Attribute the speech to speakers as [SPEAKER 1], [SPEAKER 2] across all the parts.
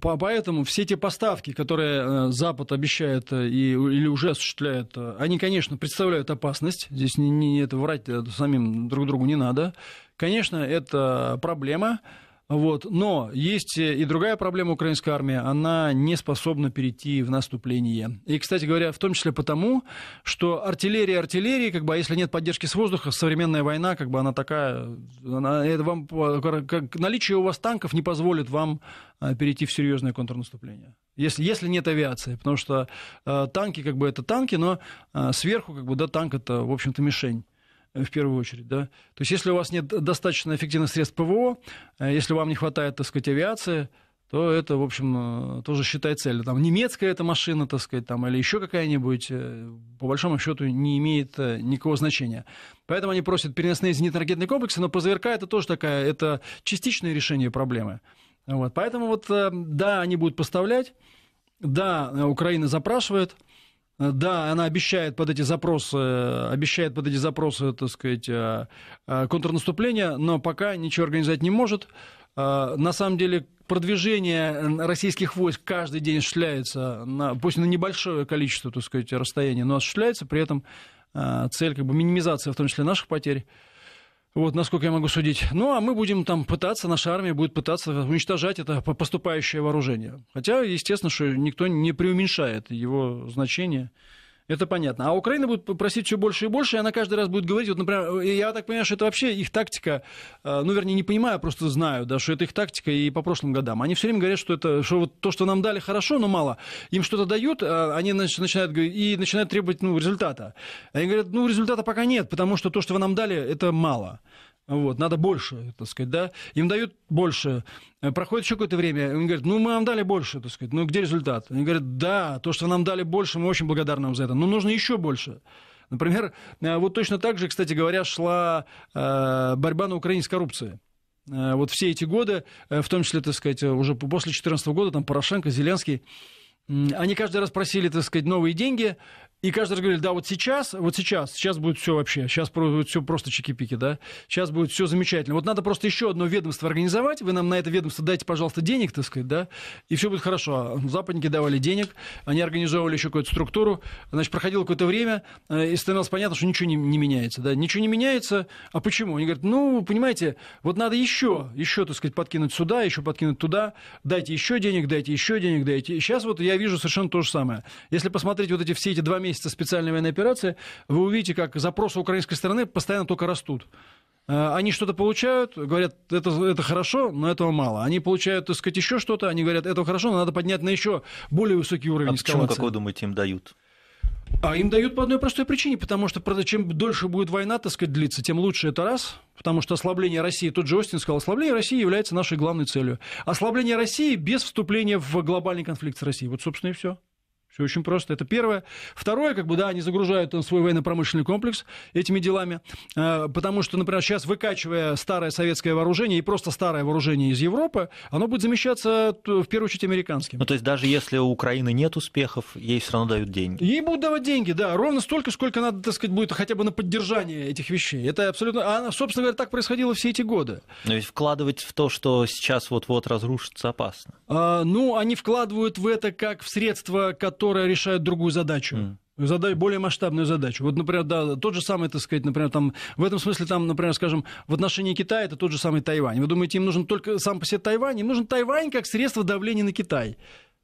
[SPEAKER 1] Поэтому все те поставки, которые э, Запад обещает э, и, или уже осуществляет, э, они, конечно, представляют опасность. Здесь не, не это врать самим друг другу не надо. Конечно, это проблема. Вот. Но есть э, и другая проблема украинской армии. Она не способна перейти в наступление. И, кстати говоря, в том числе потому, что артиллерия артиллерии, как бы, а если нет поддержки с воздуха, современная война, как бы она такая... Она, это вам, э, как, наличие у вас танков не позволит вам э, перейти в серьезное контрнаступление. Если, если нет авиации, потому что э, танки как бы это танки, но э, сверху как бы да, танк это, в общем-то, мишень. Э, в первую очередь. Да? То есть если у вас нет достаточно эффективных средств ПВО, э, если вам не хватает, так сказать, авиации, то это, в общем, э, тоже считай цель. Там немецкая эта машина, так сказать, там, или еще какая-нибудь, по большому счету, не имеет никакого значения. Поэтому они просят переносные зенитно-ракетные комплексы, но ПЗРК это тоже такая, это частичное решение проблемы. Вот. Поэтому вот, да, они будут поставлять, да, Украина запрашивает – да, она обещает под эти запросы, обещает под эти запросы, так сказать, э, э, контрнаступление, но пока ничего организовать не может. Э, на самом деле, продвижение российских войск каждый день осуществляется, на, пусть на небольшое количество, так сказать, расстояния, но осуществляется, при этом цель как бы минимизация, в том числе наших потерь. Вот, насколько я могу судить. Ну, а мы будем там пытаться, наша армия будет пытаться уничтожать это поступающее вооружение. Хотя, естественно, что никто не преуменьшает его значение это понятно. А Украина будет просить все больше и больше, и она каждый раз будет говорить, вот, например, э, я так понимаю, что это вообще их тактика, э, ну, вернее, не понимаю, а просто знаю, да, что это их тактика и по прошлым годам. Они все время говорят, что это, что вот то, что нам дали, хорошо, но мало. Им что-то дают, а они начинают и начинают требовать, ну, результата. Они говорят, ну, результата пока нет, потому что то, что вы нам дали, это мало. Вот, надо больше, так сказать, да. Им дают больше. Э, проходит еще какое-то время, он говорит, ну, мы вам дали больше, так сказать. Ну, где результат? Они говорят, да, то, что нам дали больше, мы очень благодарны вам за это. Но нужно еще больше. Например, э, вот точно так же, кстати говоря, шла э, борьба на Украине с коррупцией вот все эти годы, в том числе, так сказать, уже после 2014 года, там Порошенко, Зеленский, они каждый раз просили, так сказать, новые деньги, и каждый раз говорили, да, вот сейчас, вот сейчас, сейчас будет все вообще, сейчас будет все просто чики-пики, да, сейчас будет все замечательно. Вот надо просто еще одно ведомство организовать, вы нам на это ведомство дайте, пожалуйста, денег, так сказать, да, и все будет хорошо. А западники давали денег, они организовывали еще какую-то структуру, значит, проходило какое-то время, э, и становилось понятно, что ничего не, не меняется, да, ничего не меняется, а почему? Они говорят, ну, понимаете, вот надо еще, еще, так сказать, подкинуть сюда, еще подкинуть туда, дайте еще денег, дайте еще денег, дайте. Сейчас вот я вижу совершенно то же самое. Если посмотреть вот эти все эти два месяца, месяца специальной военной операции, вы увидите, как запросы украинской стороны постоянно только растут. Э, они что-то получают, говорят, это, это хорошо, но этого мало. Они получают, так сказать, еще что-то, они говорят, это хорошо, но надо поднять на еще более высокий уровень а эскалации. Почему, как вы думаете, им дают? А им дают по одной простой причине, потому что чем дольше будет война, так сказать, длиться, тем лучше это раз, потому что ослабление России, тот же Остин сказал, ослабление России является нашей главной целью. Ослабление России без вступления в глобальный конфликт с Россией. Вот, собственно, и все. Все очень просто. Это первое. Второе, как бы, да, они загружают свой военно-промышленный комплекс этими делами, э, потому что, например, сейчас выкачивая старое советское вооружение и просто старое вооружение из Европы,
[SPEAKER 2] оно будет замещаться в первую очередь американским. Ну, то есть даже если у Украины нет успехов, ей все равно дают деньги.
[SPEAKER 1] Ей будут давать деньги, да, ровно столько, сколько надо, так сказать, будет хотя бы на поддержание этих вещей. Это абсолютно... А, собственно говоря, так происходило все эти годы.
[SPEAKER 2] Но ведь вкладывать в то, что сейчас вот-вот разрушится, опасно.
[SPEAKER 1] А, ну, они вкладывают в это как в средства, которые которая решает другую задачу. Mm. Задай более масштабную задачу. Вот, например, да, тот же самый, так сказать, например, там, в этом смысле, там, например, скажем, в отношении Китая это тот же самый Тайвань. Вы думаете, им нужен только сам по себе Тайвань? Им нужен Тайвань как средство давления на Китай.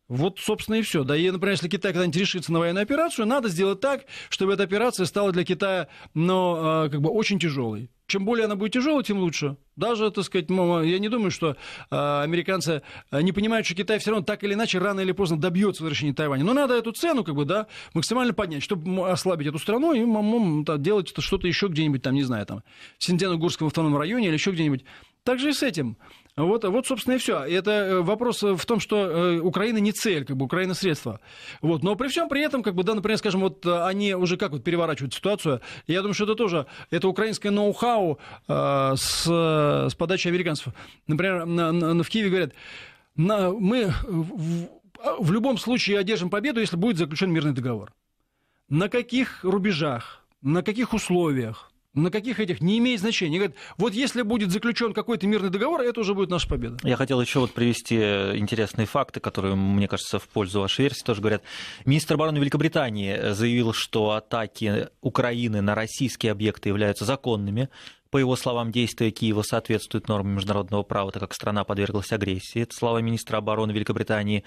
[SPEAKER 1] Вот, собственно, и все. Да, и, например, если Китай когда-нибудь решится на военную операцию, надо сделать так, чтобы эта операция стала для Китая, ну, как бы очень тяжелой чем более она будет тяжелая, тем лучше. Даже, так сказать, я не думаю, что а, американцы а, не понимают, что Китай все равно так или иначе рано или поздно добьется возвращения Тайваня. Но надо эту цену как бы, да, максимально поднять, чтобы ослабить эту страну и да, делать что-то еще где-нибудь, там, не знаю, там, в Синдзяно-Гурском автономном районе или еще где-нибудь. Также и с этим. Вот, вот, собственно, и все. Это э, вопрос в том, что э, Украина не цель, как бы Украина средство. Вот. Но при всем при этом, как бы, да, например, скажем, вот э, они уже как вот переворачивают ситуацию. Я думаю, что это тоже это украинское ноу-хау э, с, с подачи американцев. Например, на, на, в Киеве говорят, на, мы в, в любом случае одержим победу, если будет заключен мирный договор. На каких рубежах, на каких условиях, на каких этих не имеет значения. Говорят, вот если будет заключен какой-то мирный договор, это уже будет наша победа.
[SPEAKER 2] Я хотел еще вот привести э, интересные факты, которые, мне кажется, в пользу вашей версии тоже говорят. Министр обороны Великобритании э, заявил, что атаки Украины на российские объекты являются законными. По его словам, действия Киева соответствуют нормам международного права, так как страна подверглась агрессии. Это слова министра обороны Великобритании.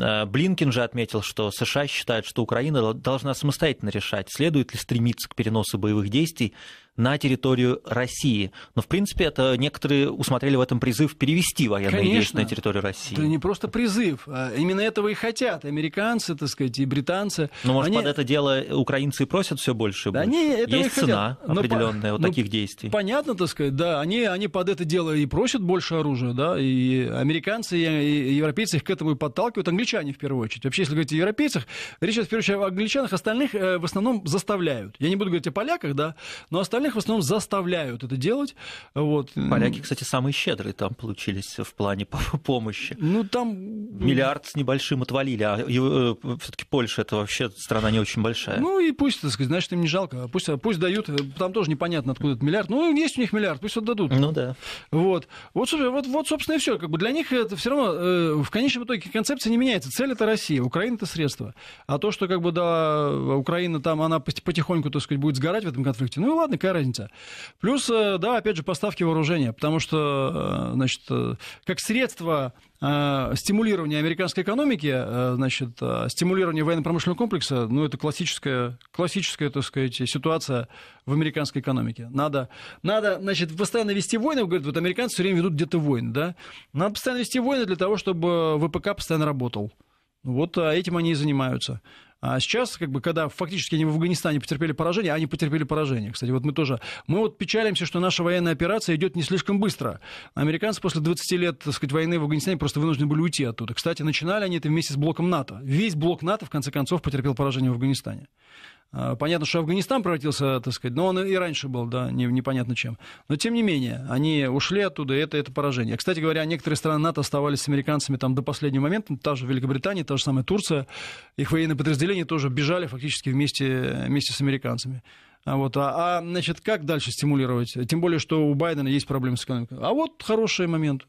[SPEAKER 2] Э, Блинкин же отметил, что США считают, что Украина должна самостоятельно решать, следует ли стремиться к переносу боевых действий на территорию России. Но, в принципе, это некоторые усмотрели в этом призыв перевести военные Конечно. действия на территорию России. Это
[SPEAKER 1] не просто призыв, а именно этого и хотят американцы, так сказать, и британцы.
[SPEAKER 2] Но, ну, может, они... под это дело украинцы просят все больше и да, Они этого Есть цена хотят. определенная Но, вот ну, таких действий.
[SPEAKER 1] Понятно, так сказать, да, они, они под это дело и просят больше оружия, да, и американцы, и европейцы их к этому и подталкивают, англичане в первую очередь. Вообще, если говорить о европейцах, речь идет в первую очередь о англичанах, остальных э, в основном заставляют. Я не буду говорить о поляках, да, но остальных остальных в
[SPEAKER 2] основном заставляют это делать. Вот. Поляки, кстати, самые щедрые там получились в плане помощи. Ну, там... Миллиард с небольшим отвалили, а э, все таки Польша — это вообще страна не очень большая.
[SPEAKER 1] Ну и пусть, так сказать, значит, им не жалко. А пусть, а пусть дают, э, там тоже непонятно, откуда этот миллиард. Ну, есть у них миллиард, пусть отдадут. Ну да. Вот, вот, вот, вот собственно, и все. Как бы для них это все равно э, в конечном итоге концепция не меняется. Цель — это Россия, Украина — это средство. А то, что как бы, да, Украина там, она потихоньку, так сказать, будет сгорать в этом конфликте, ну и ладно, разница. Плюс, э, да, опять же, поставки вооружения, потому что, э, значит, э, как средство стимулирования американской экономики, значит, стимулирования военно-промышленного комплекса, ну, это классическая, классическая, так сказать, ситуация в американской экономике. Надо, надо значит, постоянно вести войны, говорят, вот американцы все время ведут где-то войны, да? Надо постоянно вести войны для того, чтобы ВПК постоянно работал. Вот а этим они и занимаются. А сейчас, как бы, когда фактически они в Афганистане потерпели поражение, а они потерпели поражение. Кстати, вот мы тоже, мы вот печалимся, что наша военная операция идет не слишком быстро. Американцы после 20 лет, так сказать, войны в Афганистане просто вынуждены были уйти оттуда. Кстати, начинали они это вместе с блоком НАТО. Весь блок НАТО, в конце концов, потерпел поражение в Афганистане. А, понятно, что Афганистан превратился, так сказать, но он и раньше был, да, не, непонятно чем. Но тем не менее, они ушли оттуда, и это, это поражение. Кстати говоря, некоторые страны НАТО оставались с американцами там до последнего момента, та же Великобритания, та же самая Турция, их военные подразделения тоже бежали фактически вместе, вместе с американцами. А вот. А, а, значит, как дальше стимулировать? Тем более, что у Байдена есть проблемы с экономикой. А вот хороший момент.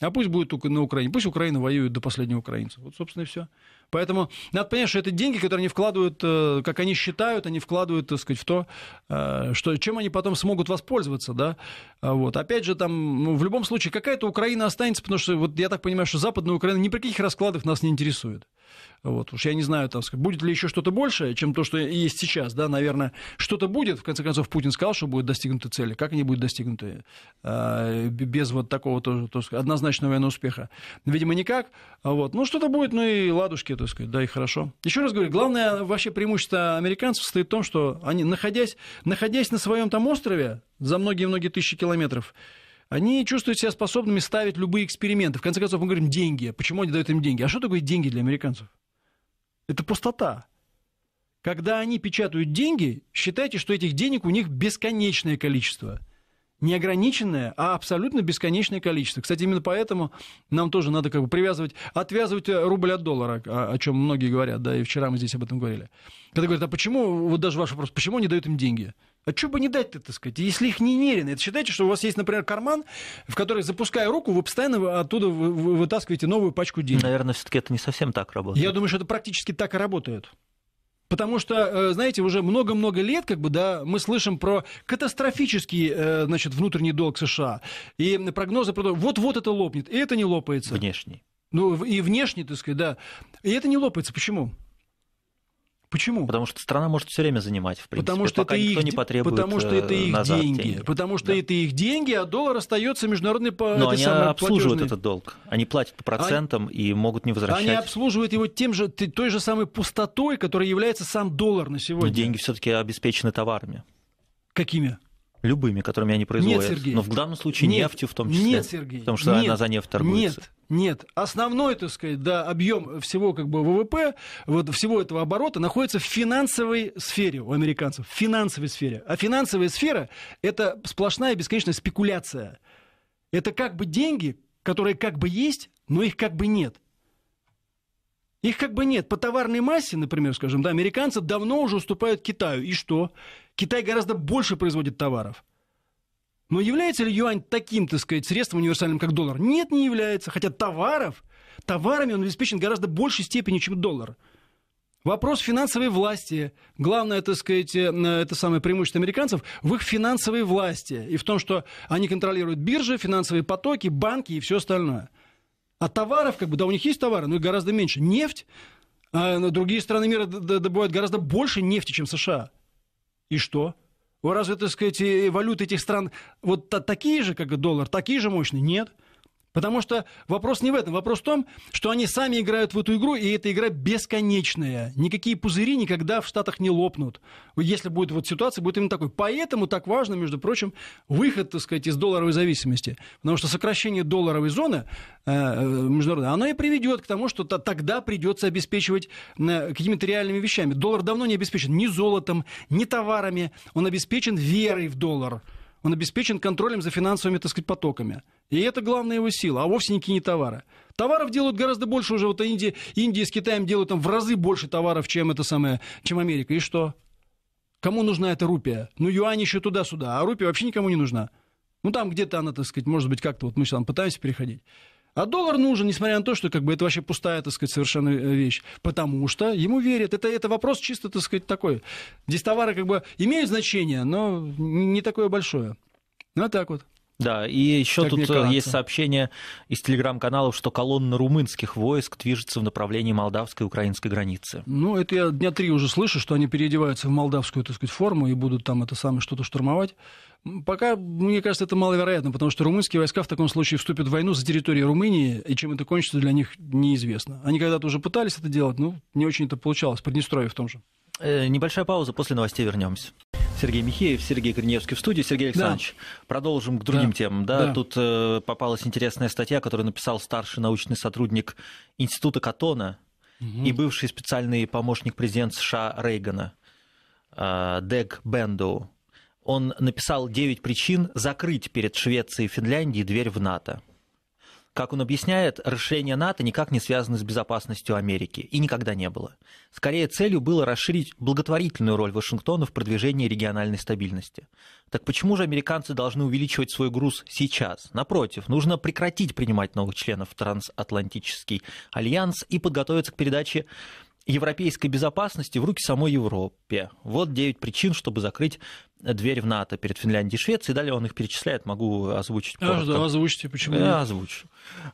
[SPEAKER 1] А пусть будет на Украине. Пусть Украина воюет до последнего украинца. Вот, собственно, и все. Поэтому надо понять, что это деньги, которые они вкладывают, э, как они считают, они вкладывают, так сказать, в то, э, что, чем они потом смогут воспользоваться, да. А вот. Опять же, там, ну, в любом случае, какая-то Украина останется, потому что, вот я так понимаю, что западная Украина ни при каких раскладах нас не интересует. Вот. Уж я не знаю, там, будет ли еще что-то большее, чем то, что есть сейчас. Да? Наверное, что-то будет. В конце концов, Путин сказал, что будет достигнуты цели. Как они будут достигнуты? Э, без вот такого тоже, так однозначного военного успеха. Видимо, никак. Вот. Ну, что-то будет, ну и ладушки, так сказать, да, и хорошо. Еще раз говорю, главное вообще преимущество американцев состоит в том, что они, находясь, находясь на своем там острове за многие-многие тысячи километров, они чувствуют себя способными ставить любые эксперименты. В конце концов, мы говорим деньги. Почему они дают им деньги? А что такое деньги для американцев? Это пустота. Когда они печатают деньги, считайте, что этих денег у них бесконечное количество. Не ограниченное, а абсолютно бесконечное количество. Кстати, именно поэтому нам тоже надо как бы привязывать, отвязывать э, рубль от доллара, о, о чем многие говорят, да, и вчера мы здесь об этом говорили. Когда говорят, а почему, вот даже ваш вопрос, почему они дают им деньги? А что бы не дать-то, так сказать, если их не мерено? Это считайте, что у вас есть, например, карман, в который, запуская руку, вы постоянно оттуда
[SPEAKER 2] вытаскиваете новую пачку денег. Наверное, все таки это не совсем так работает.
[SPEAKER 1] Я думаю, что это практически так и работает. Потому что, э, знаете, уже много-много лет, как бы, да, мы слышим про катастрофический, э, значит, внутренний долг США. И прогнозы про то, вот-вот это лопнет, и это не
[SPEAKER 2] лопается. Внешний.
[SPEAKER 1] Ну, и внешний, так сказать, да. И это не лопается. Почему?
[SPEAKER 2] Почему? Потому что страна может все время занимать, в принципе, потому что пока это никто их, не потребует Потому что э, это их назад деньги. деньги.
[SPEAKER 1] Потому что да. это их деньги, а доллар остается международный по Но они обслуживают платежной... этот долг.
[SPEAKER 2] Они платят по процентам они... и могут не возвращать. Они
[SPEAKER 1] обслуживают его тем же, той же самой пустотой,
[SPEAKER 2] которая является сам доллар на сегодня. Но деньги все-таки обеспечены товарами. Какими? Любыми, которыми они производят. Нет, Сергей. Но в данном случае нет, нефтью в том числе. Нет, Сергей. Потому что нет, она за нефть торгуется. Нет,
[SPEAKER 1] нет. Основной, так сказать, да, объем всего как бы ВВП, вот всего этого оборота находится в финансовой сфере у американцев. В финансовой сфере. А финансовая сфера – это сплошная бесконечная спекуляция. Это как бы деньги, которые как бы есть, но их как бы нет. Их как бы нет. По товарной массе, например, скажем, да, американцы давно уже уступают Китаю. И что? Китай гораздо больше производит товаров. Но является ли юань таким, так сказать, средством универсальным, как доллар? Нет, не является. Хотя товаров, товарами он обеспечен гораздо большей степени, чем доллар. Вопрос финансовой власти. Главное, так сказать, э, это самое преимущество американцев в их финансовой власти. И в том, что они контролируют биржи, финансовые потоки, банки и все остальное. А товаров, как бы, да, у них есть товары, но их гораздо меньше. Нефть, э, другие страны мира добывают гораздо больше нефти, чем США. И что? Разве, так сказать, э, валюты этих стран вот такие же, как доллар, такие же мощные? Нет. Потому что вопрос не в этом. Вопрос в том, что они сами играют в эту игру, и эта игра бесконечная. Никакие пузыри никогда в Штатах не лопнут. Если будет вот ситуация, будет именно такой. Поэтому так важно, между прочим, выход, так сказать, из долларовой зависимости. Потому что сокращение долларовой зоны э, э международной, оно и приведет к тому, что тогда придется обеспечивать э, какими-то реальными вещами. Доллар давно не обеспечен ни золотом, ни товарами. Он обеспечен верой в доллар. Он обеспечен контролем за финансовыми, так сказать, потоками. И это главная его сила, а вовсе не кинетовары. Товаров делают гораздо больше уже. Вот Индия, Индия с Китаем делают там в разы больше товаров, чем это самое, чем Америка. И что? Кому нужна эта рупия? Ну, юань еще туда-сюда, а рупия вообще никому не нужна. Ну, там где-то она, так сказать, может быть, как-то, вот мы сейчас пытаемся переходить. А доллар нужен, несмотря на то, что как бы, это вообще пустая, так сказать, совершенно э, вещь. Потому что ему верят. Это, это вопрос чисто, так сказать, такой. Здесь товары как бы имеют значение, но не такое большое. Ну, вот так вот.
[SPEAKER 2] Да, и еще тут э, есть сообщение из телеграм-каналов, что колонна румынских войск движется в направлении молдавской и украинской границы.
[SPEAKER 1] Ну, это я дня три уже слышу, что они переодеваются в молдавскую, так сказать, форму и будут там это самое что-то штурмовать. Пока, мне кажется, это маловероятно, потому что румынские войска в таком случае вступят в войну за территорию Румынии, и чем это кончится для них неизвестно. Они когда-то уже пытались это делать, но ну, не очень это получалось, Приднестровье в том же.
[SPEAKER 2] Э, небольшая пауза, после новостей вернемся. Сергей Михеев, Сергей Криневский в студии. Сергей Александрович, да. продолжим к другим да. темам. Да, да. Тут э, попалась интересная статья, которую написал старший научный сотрудник Института Катона угу. и бывший специальный помощник президента США Рейгана э, Дег Бендоу. Он написал 9 причин закрыть перед Швецией и Финляндией дверь в НАТО. Как он объясняет, расширение НАТО никак не связано с безопасностью Америки и никогда не было. Скорее, целью было расширить благотворительную роль Вашингтона в продвижении региональной стабильности. Так почему же американцы должны увеличивать свой груз сейчас? Напротив, нужно прекратить принимать новых членов в Трансатлантический альянс и подготовиться к передаче европейской безопасности в руки самой Европе. Вот 9 причин, чтобы закрыть дверь в НАТО перед Финляндией и Швецией. Далее он их перечисляет, могу озвучить. Коротко. Да, озвучьте, почему Я озвучу.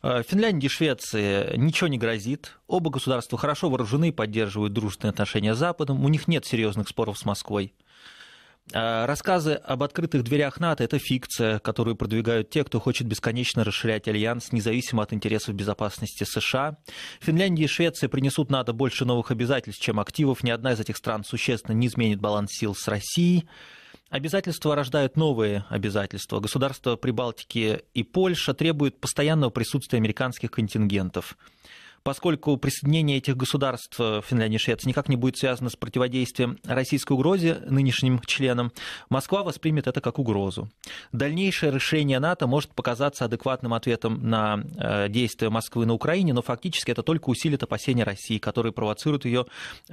[SPEAKER 2] Э, Финляндии и Швеции ничего не грозит. Оба государства хорошо вооружены и поддерживают дружественные отношения с Западом. У них нет серьезных споров с Москвой. А, рассказы об открытых дверях НАТО – это фикция, которую продвигают те, кто хочет бесконечно расширять альянс, независимо от интересов безопасности США. Финляндия и Швеция принесут НАТО больше новых обязательств, чем активов. Ни одна из этих стран существенно не изменит баланс сил с Россией. Обязательства рождают новые обязательства. Государства Прибалтики и Польша требуют постоянного присутствия американских контингентов поскольку присоединение этих государств э, Финляндии и Швеции никак не будет связано с противодействием российской угрозе нынешним членам, Москва воспримет это как угрозу. Дальнейшее решение НАТО может показаться адекватным ответом на э, действия Москвы на Украине, но фактически это только усилит опасения России, которые провоцируют ее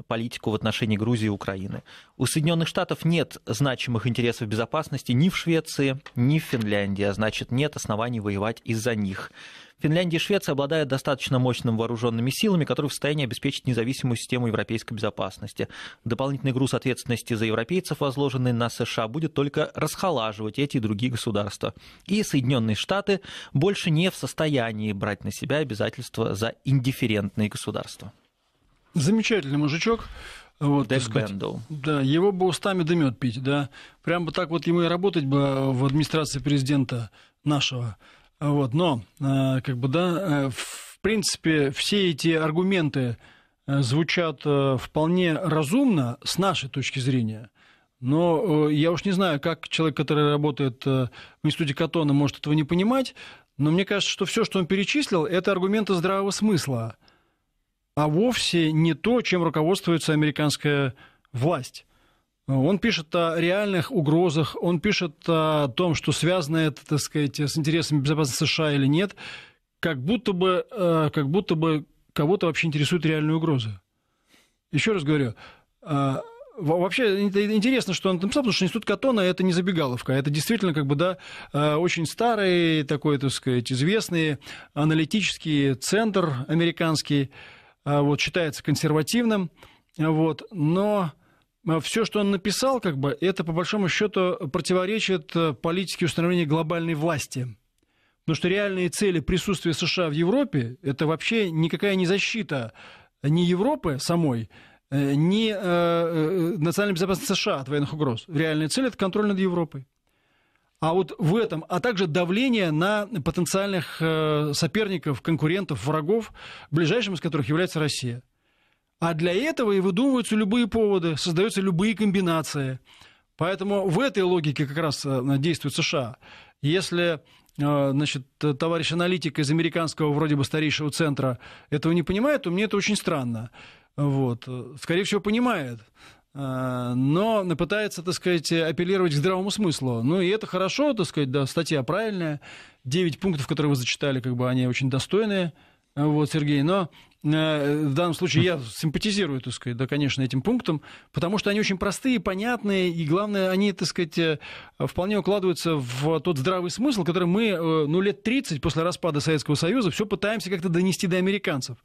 [SPEAKER 2] политику в отношении Грузии и Украины. У Соединенных Штатов нет значимых интересов безопасности ни в Швеции, ни в Финляндии, а значит нет оснований воевать из-за них. Финляндия и Швеция обладают достаточно мощными вооруженными силами, которые в состоянии обеспечить независимую систему европейской безопасности. Дополнительный груз ответственности за европейцев, возложенный на США, будет только расхолаживать эти и другие государства. И Соединенные Штаты больше не в состоянии брать на себя обязательства за индифферентные государства.
[SPEAKER 1] Замечательный мужичок. Вот,
[SPEAKER 2] Дэк Бендл.
[SPEAKER 1] Да, его бы устами дымет пить, да. Прям бы так вот ему и работать бы в администрации президента нашего. А вот, но, а, как бы, да, э, в принципе, все эти аргументы э, звучат э, вполне разумно с нашей точки зрения. Но я уж не знаю, как человек, который работает в институте Катона, может этого не понимать, но мне кажется, что все, что он перечислил, это аргументы здравого смысла, а вовсе не то, чем руководствуется американская власть. Он пишет о реальных угрозах, он пишет о том, что связано это, так сказать, с интересами безопасности США или нет, как будто бы, э, как будто бы кого-то вообще интересует реальная угроза. Еще раз говорю, э, Вообще интересно, что он написал, потому что институт Катона это не забегаловка, это действительно как бы да э, очень старый такой, так сказать, известный аналитический центр американский, вот считается консервативным, вот, но Э, все, что он написал, как бы, это по большому счету противоречит э, политике установления глобальной власти. Потому что реальные цели присутствия США в Европе – это вообще никакая не защита э, ни Европы самой, ни э, национальной безопасности США от военных угроз. Реальная цель – это контроль над Европой. А вот в этом, а также давление на потенциальных соперников, конкурентов, врагов, ближайшим из которых является Россия – а для этого и выдумываются любые поводы, создаются любые комбинации. Поэтому в этой логике как раз э, действует США. Если э, значит, товарищ аналитик из американского вроде бы старейшего центра этого не понимает, то мне это очень странно. Вот. Скорее всего, понимает э, но пытается, так сказать, апеллировать к здравому смыслу. Ну и это хорошо, так сказать, да, статья правильная. Девять пунктов, которые вы зачитали, как бы они очень достойные, вот, Сергей. Но Э, в данном случае я симпатизирую, так сказать, да, конечно, этим пунктам, потому что они очень простые, понятные, и главное, они, так сказать, э, вполне укладываются в тот здравый смысл, который мы, э, ну, лет 30 после распада Советского Союза все пытаемся как-то донести до американцев.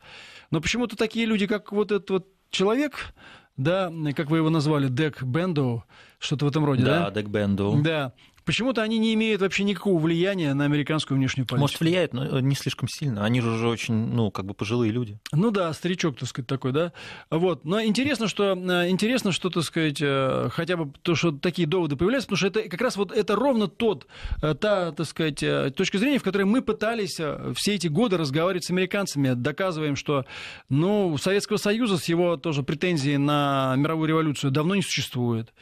[SPEAKER 1] Но почему-то такие люди, как вот этот вот человек, да, как вы его назвали, Дек Бендоу, что-то в этом роде, да? Да, Дек Бендоу. Да, Почему-то они не имеют вообще никакого влияния на американскую внешнюю политику. Может, влияет,
[SPEAKER 2] но э, не слишком сильно. Они же уже
[SPEAKER 1] очень, ну, как бы пожилые люди. Ну да, старичок, так сказать, такой, да. Вот. Но интересно, что, э, интересно, что, так сказать, э, хотя бы то, что такие доводы появляются, потому что это как раз вот это ровно тот, та, так сказать, точка зрения, в которой мы пытались все эти годы разговаривать с американцами, доказываем, что, ну, Советского Союза с его тоже претензии на мировую революцию давно не существует.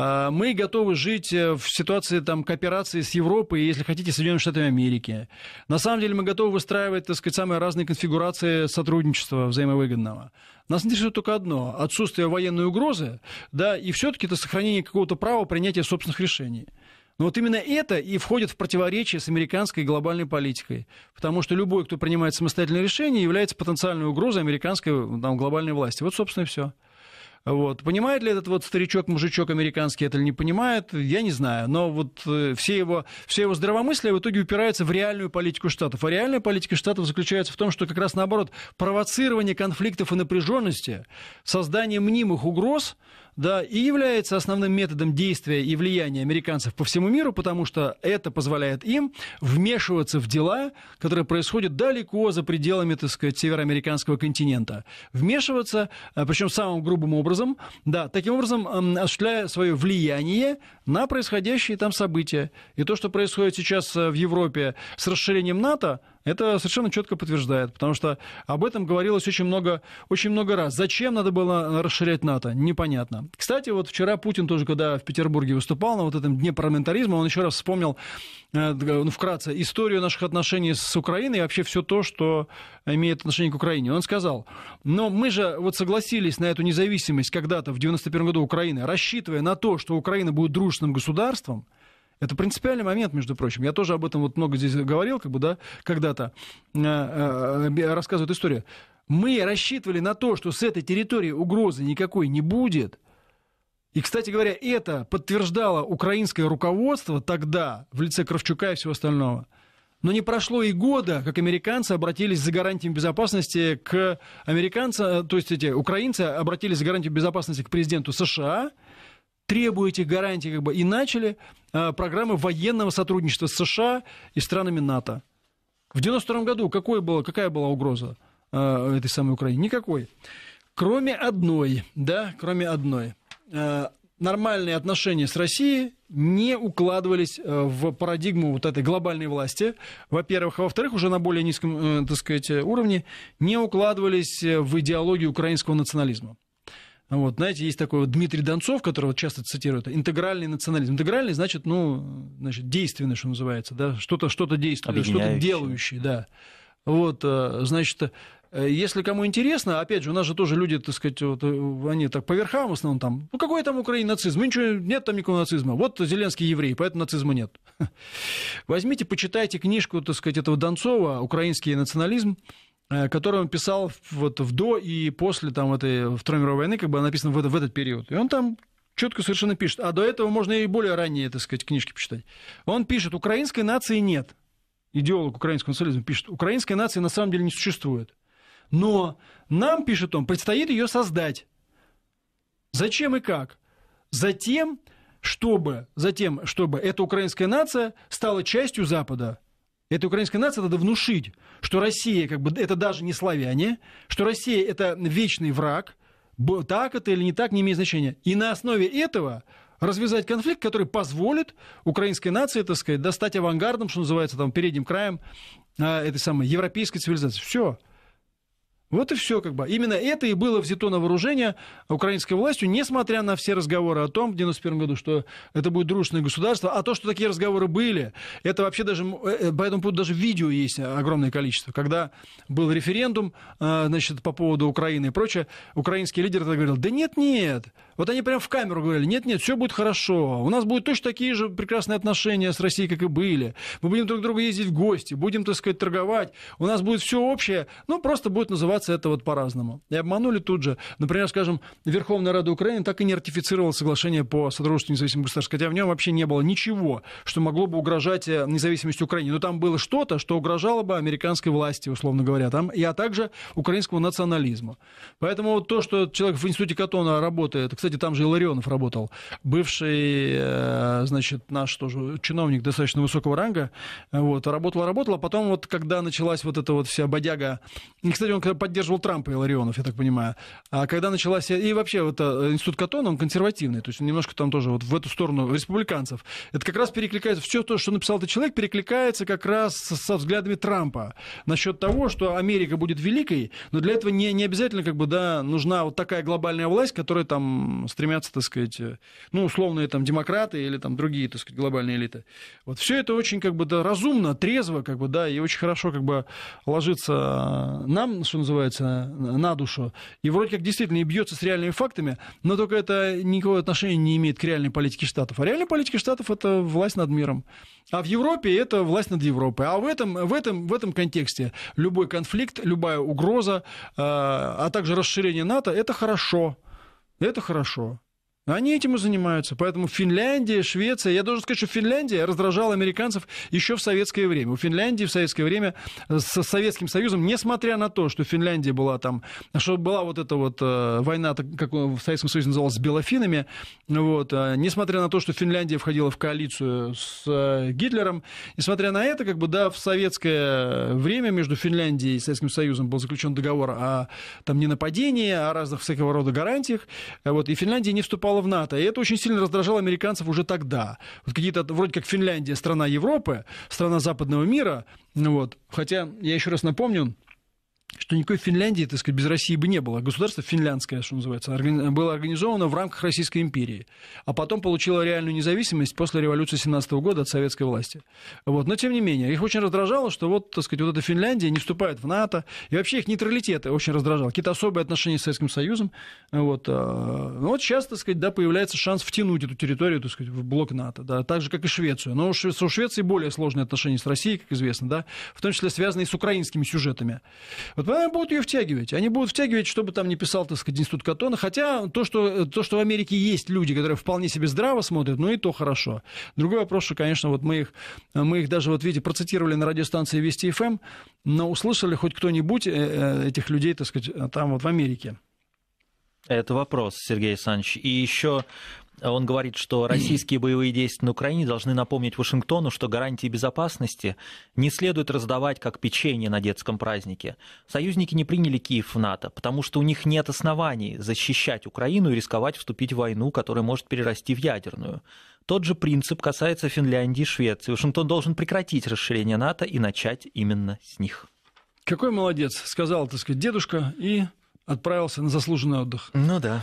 [SPEAKER 1] А, мы готовы жить э, в ситуации там, кооперации с Европой, если хотите, Соединенными Штатами Америки. На самом деле мы готовы выстраивать, так сказать, самые разные конфигурации сотрудничества взаимовыгодного. Нас интересует только одно – отсутствие военной угрозы, да, и все-таки это сохранение какого-то права принятия собственных решений. Но вот именно это и входит в противоречие с американской глобальной политикой. Потому что любой, кто принимает самостоятельное решение, является потенциальной угрозой американской э, там, глобальной власти. Вот, собственно, и все. Вот. Понимает ли этот вот старичок-мужичок американский это или не понимает, я не знаю. Но вот э, все его, все его здравомыслие в итоге упирается в реальную политику Штатов. А реальная политика Штатов заключается в том, что как раз наоборот, провоцирование конфликтов и напряженности, создание мнимых угроз – да, и является основным методом действия и влияния американцев по всему миру, потому что это позволяет им вмешиваться в дела, которые происходят далеко за пределами, так сказать, североамериканского континента. Вмешиваться, э, причем самым грубым образом, да, таким образом осуществляя свое влияние на происходящие там события. И то, что происходит сейчас э, в Европе с расширением НАТО, это совершенно четко подтверждает, потому что об этом говорилось очень много, очень много раз. Зачем надо было расширять НАТО, непонятно. Кстати, вот вчера Путин тоже, когда в Петербурге выступал на вот этом дне парламентаризма, он еще раз вспомнил, э, ну, вкратце, историю наших отношений с Украиной и вообще все то, что имеет отношение к Украине. Он сказал, но мы же вот согласились на эту независимость когда-то в 91 году Украины, рассчитывая на то, что Украина будет дружным государством – это принципиальный момент, между прочим. Я тоже об этом вот много здесь говорил, как бы, да, когда-то э, э, рассказывает история. Мы рассчитывали на то, что с этой территории угрозы никакой не будет. И, кстати говоря, это подтверждало украинское руководство тогда в лице Кравчука и всего остального. Но не прошло и года, как американцы обратились за гарантиями безопасности к американцам, э, то есть эти украинцы обратились за гарантиями безопасности к президенту США, требуете гарантий как бы, и начали э, программы военного сотрудничества с США и странами НАТО. В 92 году какой было, какая была угроза э, этой самой Украине? Никакой. Кроме одной, да, кроме одной. Э, нормальные отношения с Россией не укладывались э, в парадигму вот этой глобальной власти, во-первых, а во-вторых, уже на более низком, э, так сказать, уровне не укладывались э, в идеологию украинского национализма. Вот, знаете, есть такой вот Дмитрий Донцов, которого часто цитируют, интегральный национализм. Интегральный значит, ну, значит, действенный, что называется, да, что-то что действует, что-то делающий, да. Вот, э, значит, э, если кому интересно, опять же, у нас же тоже люди, так сказать, вот, э, они так по верхам в основном там, ну какой там Украина нацизм, ничего, нет там никакого нацизма, вот Зеленский еврей, поэтому нацизма нет. Возьмите, почитайте книжку, так сказать, этого Донцова «Украинский национализм», Э, который он писал вот в до и после там, этой Второй мировой войны, как бы написано в, в этот период. И он там четко совершенно пишет. А до этого можно и более ранние, так сказать, книжки почитать. Он пишет, украинской нации нет. Идеолог украинского национализма пишет, украинской нации на самом деле не существует. Но нам, пишет он, предстоит ее создать. Зачем и как? Затем, чтобы, затем, чтобы эта украинская нация стала частью Запада, этой украинской нации надо внушить, что Россия как бы это даже не славяне, что Россия это вечный враг, так это или не так, не имеет значения. И на основе этого развязать конфликт, который позволит украинской нации, так сказать, достать авангардом, что называется, там, передним краем а, этой самой европейской цивилизации. Все. Вот и все, как бы. Именно это и было взято на вооружение украинской властью, несмотря на все разговоры о том в 91 году, что это будет дружное государство, а то, что такие разговоры были, это вообще даже, э, э, по этому поводу даже видео есть огромное количество. Когда был референдум, э, значит, по поводу Украины и прочее, украинский лидер тогда говорил, да нет, нет, вот они прям в камеру говорили, нет, нет, все будет хорошо, у нас будут точно такие же прекрасные отношения с Россией, как и были, мы будем друг к другу ездить в гости, будем, так сказать, торговать, у нас будет все общее, ну, просто будет называться ситуация это вот по-разному. И обманули тут же. Например, скажем, Верховная Рада Украины так и не ратифицировала соглашение по сотрудничеству независимых государств, хотя в нем вообще не было ничего, что могло бы угрожать э, независимости Украины. Но там было что-то, что угрожало бы американской власти, условно говоря, там, и а также украинскому национализму. Поэтому вот то, что человек в институте Катона работает, кстати, там же Иларионов работал, бывший, э, значит, наш тоже чиновник достаточно высокого ранга, вот, работал, работал, а потом вот, когда началась вот эта вот вся бодяга, и, кстати, он поддерживал Трампа и Ларионов, я так понимаю. А когда началась... И вообще, вот а, институт Катона, он консервативный, то есть он немножко там тоже вот в эту сторону республиканцев. Это как раз перекликается... Все то, что написал этот человек, перекликается как раз со взглядами Трампа насчет того, что Америка будет великой, но для этого не, не обязательно как бы, да, нужна вот такая глобальная власть, которая там стремятся, так сказать, ну, условные там демократы или там другие, так сказать, глобальные элиты. Вот все это очень как бы да, разумно, трезво, как бы, да, и очень хорошо как бы ложится нам, что называется, называется, на душу. И вроде как действительно и бьется с реальными фактами, но только это никакого отношения не имеет к реальной политике Штатов. А реальная политика Штатов – это власть над миром. А в Европе это власть над Европой. А в этом, в этом, в этом контексте любой конфликт, любая угроза, а, а также расширение НАТО – это хорошо. Это хорошо. Они этим и занимаются. Поэтому Финляндия, Швеция... Я должен сказать, что Финляндия раздражала американцев еще в советское время. У Финляндии в советское время э, с Советским Союзом, несмотря на то, что Финляндия была там... Что была вот эта вот э, война, как в Советском Союзе называлась, с белофинами. Вот, э, несмотря на то, что Финляндия входила в коалицию с Гитлером, несмотря на это, как бы, да, в советское время между Финляндией и Советским Союзом был заключен договор о там, ненападении, а о разных всякого рода гарантиях. Вот, и Финляндия не вступала вступала в НАТО. И это очень сильно раздражало американцев уже тогда. Вот какие-то, вроде как Финляндия, страна Европы, страна западного мира. Ну вот. Хотя, я еще раз напомню, что никакой Финляндии, так сказать, без России бы не было. А государство финляндское, что называется, было организовано в рамках Российской империи, а потом получило реальную независимость после революции 17 года от советской власти. Вот. Но, тем не менее, их очень раздражало, что вот, так сказать, вот эта Финляндия не вступает в НАТО, и вообще их нейтралитет очень раздражал. Какие-то особые отношения с Советским Союзом. Вот. А, Но ну, вот сейчас, так сказать, да, появляется шанс втянуть эту территорию, так сказать, в блок НАТО, да, так же, как и Швецию. Но у Швеции более сложные отношения с Россией, как известно, да, в том числе связанные с украинскими сюжетами. Вот они будут ее втягивать. Они будут втягивать, чтобы там не писал, так сказать, институт Катона. Хотя то что, э, то, что в Америке есть люди, которые вполне себе здраво смотрят, ну и то хорошо. Другой вопрос, что, конечно, вот мы их, мы их даже, вот видите, процитировали на радиостанции Вести ФМ, эм, но услышали хоть кто-нибудь э, э, этих людей, так сказать, там вот в Америке.
[SPEAKER 2] Это вопрос, Сергей Александрович. И еще он говорит, что российские боевые действия на Украине должны напомнить Вашингтону, что гарантии безопасности не следует раздавать как печенье на детском празднике. Союзники не приняли Киев в НАТО, потому что у них нет оснований защищать Украину и рисковать вступить в войну, которая может перерасти в ядерную. Тот же принцип касается Финляндии и Швеции. Вашингтон должен прекратить расширение НАТО и начать именно с них. Какой молодец,
[SPEAKER 1] сказал, так сказать, дедушка и отправился на заслуженный отдых. Ну да.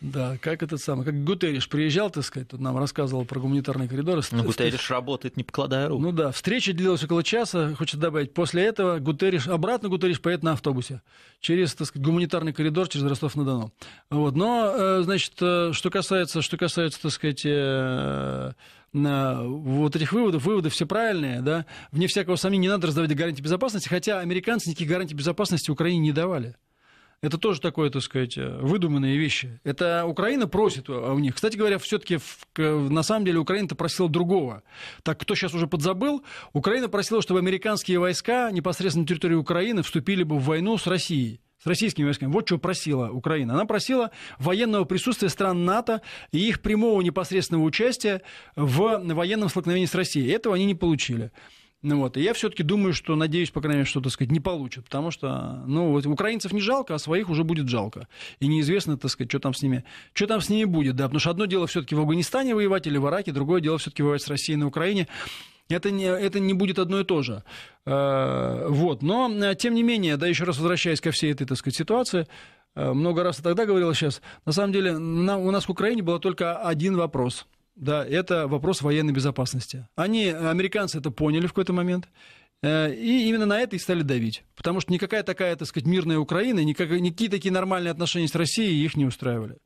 [SPEAKER 1] Да, как этот самый, как Гутериш приезжал, так сказать, тут нам рассказывал про гуманитарный коридор, Ну, Гутериш
[SPEAKER 2] работает, не покладая
[SPEAKER 1] рук. Ну да, встреча длилась около часа, хочется добавить. После этого Гутериш, обратно Гутериш поедет на автобусе через, так сказать, гуманитарный коридор, через Ростов-на-Дону. Вот, но, э, значит, э, что касается, что касается, так сказать, э, на вот этих выводов, выводы все правильные, да, вне всякого сомнения, не надо раздавать гарантии безопасности, хотя американцы никаких гарантий безопасности Украине не давали. Это тоже такое, так сказать, э, выдуманные вещи. Это Украина просит у них. Кстати говоря, все-таки на самом деле Украина-то просила другого. Так кто сейчас уже подзабыл, Украина просила, чтобы американские войска непосредственно на территории Украины вступили бы в войну с Россией с российскими войсками. Вот что просила Украина. Она просила военного присутствия стран НАТО и их прямого непосредственного участия в военном столкновении с Россией. Этого они не получили. Ну вот, и я все-таки думаю, что, надеюсь, по крайней мере, что, то сказать, не получат, потому что, ну, вот украинцев не жалко, а своих уже будет жалко. И неизвестно, так сказать, что там с ними, что там с ними будет, да, потому что одно дело все-таки в Афганистане воевать или в Ираке, другое дело все-таки воевать с Россией на Украине. Это не, это не будет одно и то же. Э, вот. Но, э, тем не менее, да, еще раз возвращаясь ко всей этой, так сказать, ситуации, э, много раз и тогда говорил сейчас, а на самом деле на, у нас в Украине был только один вопрос – да, это вопрос военной безопасности. Они, американцы это поняли в какой-то момент, э, и именно на это и стали давить. Потому что никакая такая, так сказать, мирная Украина, никак, никакие такие нормальные отношения с Россией их не устраивали.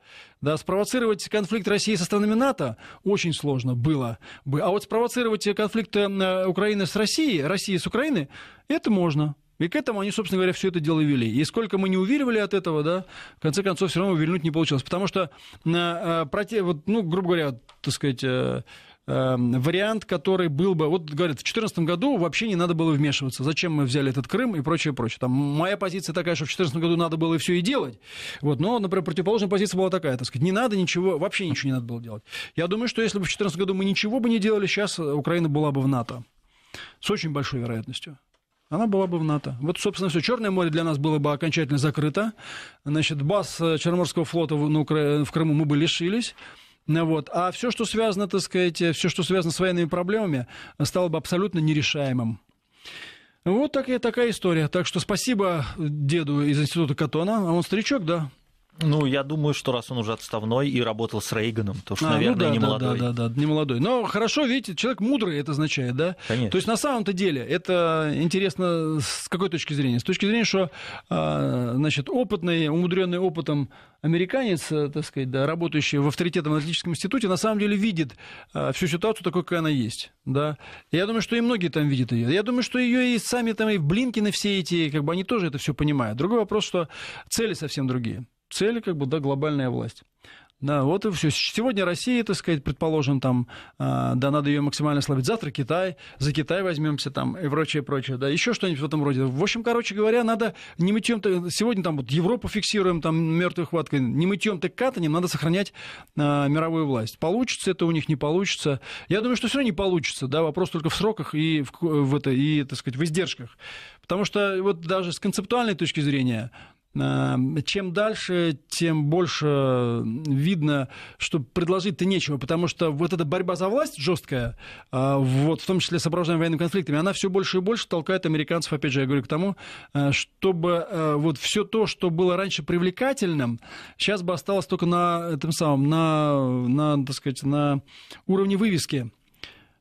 [SPEAKER 1] Да, спровоцировать конфликт России со странами НАТО очень сложно было бы. А вот спровоцировать конфликт э, Украины с Россией, России с Украиной, это можно. И к этому они, собственно говоря, все это дело вели. И сколько мы не уверивали от этого, да, в конце концов, все равно увильнуть не получилось. Потому что, э, э, вот, ну, грубо говоря, так сказать, э, вариант, который был бы... Вот, говорят, в 2014 году вообще не надо было вмешиваться. Зачем мы взяли этот Крым и прочее, прочее. Там моя позиция такая, что в 2014 году надо было все и делать. Вот, но, например, противоположная позиция была такая, так сказать, не надо ничего, вообще ничего не надо было делать. Я думаю, что если бы в 2014 году мы ничего бы не делали, сейчас Украина была бы в НАТО. С очень большой вероятностью она была бы в НАТО. Вот, собственно, все. Черное море для нас было бы окончательно закрыто. Значит, баз э, Черноморского флота в, на Укра... в Крыму мы бы лишились. Вот. А все, что связано, так сказать, э, все, что связано с военными проблемами, стало бы абсолютно нерешаемым. Вот такая, такая история. Так что спасибо деду из института Катона. А он старичок, да, ну, я думаю, что раз он уже отставной и
[SPEAKER 2] работал с Рейганом, то что, а, ну наверное, ну да, не да, молодой. Да,
[SPEAKER 1] да, да, не молодой. Но хорошо, видите, человек мудрый, это означает, да? Конечно. То есть, на самом-то деле, это интересно с какой точки зрения? С точки зрения, что, а, значит, опытный, умудренный опытом американец, э, так сказать, да, работающий в авторитетном аналитическом институте, на самом деле видит а, всю ситуацию такой, какая она есть, да? Я думаю, что и многие там видят ее. Я думаю, что ее и сами там, и в Блинкины все эти, как бы, они тоже это все понимают. Другой вопрос, что цели совсем другие цели, как бы, да, глобальная власть. Да, вот и все. Сегодня Россия, так сказать, предположим, там, а, да, надо ее максимально слабить. Завтра Китай, за Китай возьмемся там и прочее, прочее. Да, еще что-нибудь в этом роде. В общем, короче говоря, надо не мытьем -то, сегодня там вот Европу фиксируем там мертвой хваткой, не мытьем то катанием, надо сохранять а, мировую власть. Получится это у них, не получится. Я думаю, что все равно не получится, да, вопрос только в сроках и в, в это, и, так сказать, в издержках. Потому что вот даже с концептуальной точки зрения, Эм, чем дальше, тем больше видно, что предложить-то нечего, потому что вот эта борьба за власть жесткая, а, вот, в том числе сопровождаемая военными конфликтами, она все больше и больше толкает американцев, опять же, я говорю, к тому, э, чтобы э, вот все то, что было раньше привлекательным, сейчас бы осталось только на этом самом, на, на так сказать, на уровне вывески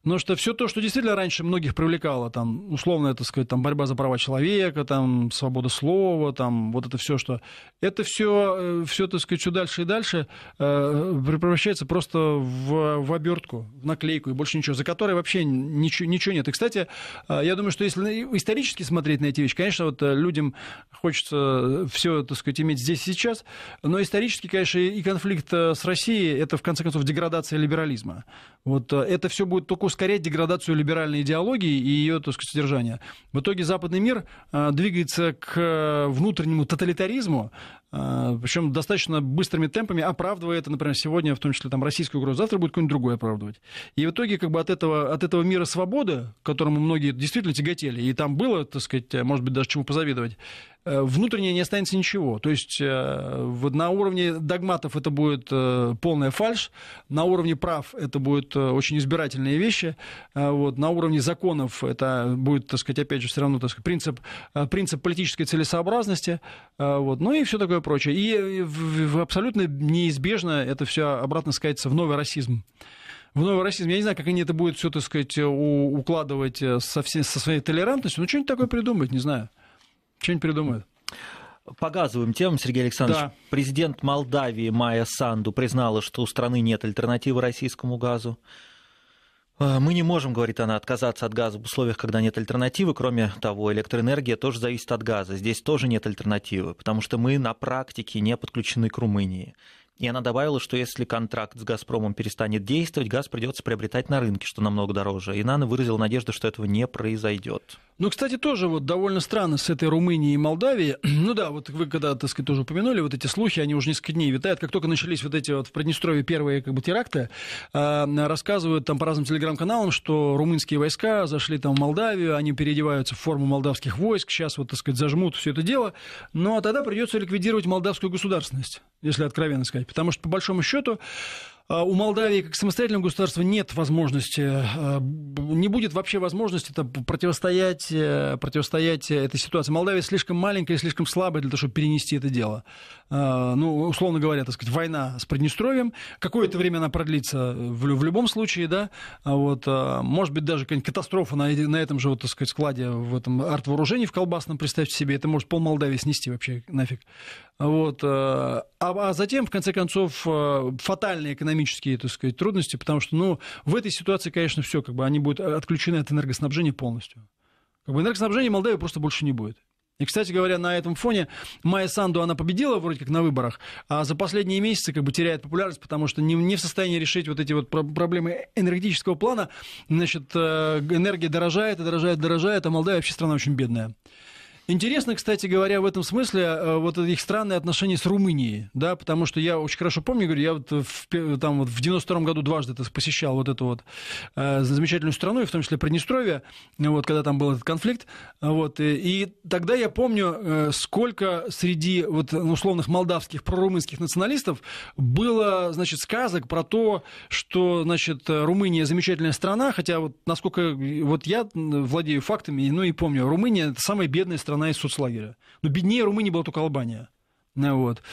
[SPEAKER 1] но что все то, что действительно раньше многих привлекало, там, условно, это сказать, там, борьба за права человека, там, свобода слова, там, вот это все, что... Это все, э, все так сказать, все дальше и дальше э, превращается просто в, в обертку, в наклейку и больше ничего, за которой вообще ничего, ничего нет. И, кстати, э, я думаю, что если исторически смотреть на эти вещи, конечно, вот э, людям хочется все, так сказать, иметь здесь и сейчас, но исторически, конечно, и конфликт с Россией, это, в конце концов, деградация либерализма. Вот это все будет только ускорять деградацию либеральной идеологии и ее, так сказать, содержания. В итоге западный мир э, двигается к э, внутреннему тоталитаризму, а, Причем достаточно быстрыми темпами оправдывая это, например, сегодня, в том числе там, российскую угрозу, завтра будет какой-нибудь другой оправдывать. И в итоге как бы от этого, от этого мира свободы, к которому многие действительно тяготели, и там было, так сказать, может быть, даже чему позавидовать, э, внутренне не останется ничего. То есть э, на уровне догматов это будет э, полная фальш, на уровне прав это будут очень избирательные вещи, вот, на уровне законов это будет, так сказать, опять же, все равно так сказать, принцип, принцип политической целесообразности, вот, ну и все такое прочее. И э, в, в абсолютно неизбежно это все обратно скатится в новый расизм в новый расизм. Я не знаю, как они это будут все, так сказать, э, укладывать э, со, всей, со своей толерантностью, ну что-нибудь такое придумают, не знаю. Что-нибудь придумают.
[SPEAKER 2] По газовым темам, Сергей Александрович, да. президент Молдавии Майя Санду признала, что у страны нет альтернативы российскому газу. А, мы не можем, говорит она, отказаться от газа в условиях, когда нет альтернативы. Кроме того, электроэнергия тоже зависит от газа. Здесь тоже нет альтернативы, потому что мы на практике не подключены к Румынии. И она добавила, что если контракт с «Газпромом» перестанет действовать, газ придется приобретать на рынке, что намного дороже. И Нана выразила надежду, что этого не произойдет.
[SPEAKER 1] Ну, кстати, тоже вот довольно странно с этой Румынией и Молдавией. Ну да, вот вы когда, так сказать, тоже упомянули, вот эти слухи, они уже несколько дней витают. Как только начались вот эти вот в Приднестровье первые как бы теракты, а, рассказывают там по разным телеграм-каналам, что румынские войска зашли там в Молдавию, они переодеваются в форму молдавских войск, сейчас вот, так сказать, зажмут все это дело. Но ну, а тогда придется ликвидировать молдавскую государственность, если откровенно сказать сказать. Потому что, по большому счету, а, у Молдавии как самостоятельного государства нет возможности, а, не будет вообще возможности это противостоять, э, противостоять этой ситуации. Молдавия слишком маленькая и слишком слабая для того, чтобы перенести это дело. Э, ну, условно говоря, так сказать, война с Приднестровьем. Какое-то время она продлится э, в, в любом случае, да, а вот, э, может быть, даже какая-нибудь катастрофа на, на этом же, вот, так сказать, складе, в этом арт-вооружении в Колбасном, представьте себе, это может пол Молдавии снести вообще нафиг. Вот. А, а затем, в конце концов, фатальные экономические, так сказать, трудности, потому что, ну, в этой ситуации, конечно, все, как бы они будут отключены от энергоснабжения полностью. Как бы энергоснабжения Молдавии просто больше не будет. И, кстати говоря, на этом фоне Майя Санду, она победила вроде как на выборах, а за последние месяцы как бы теряет популярность, потому что не, не в состоянии решить вот эти вот про- проблемы энергетического плана. Значит, э, энергия дорожает и дорожает, дорожает, а Молдавия вообще страна очень бедная. Интересно, кстати говоря, в этом смысле э, вот их странные отношения с Румынией, да, потому что я очень хорошо помню, говорю, я вот в, там вот в 92-м году дважды посещал вот эту вот э, замечательную страну, и в том числе Приднестровье, вот, когда там был этот конфликт, вот, и, э, и тогда я помню, э, сколько среди вот ну, условных молдавских, прорумынских националистов было, значит, сказок про то, что, значит, Румыния замечательная страна, хотя вот насколько вот я владею фактами, ну и помню, Румыния это самая бедная страна страна из соцлагеря. Но ну, беднее Румынии была только Албания. Ну, вот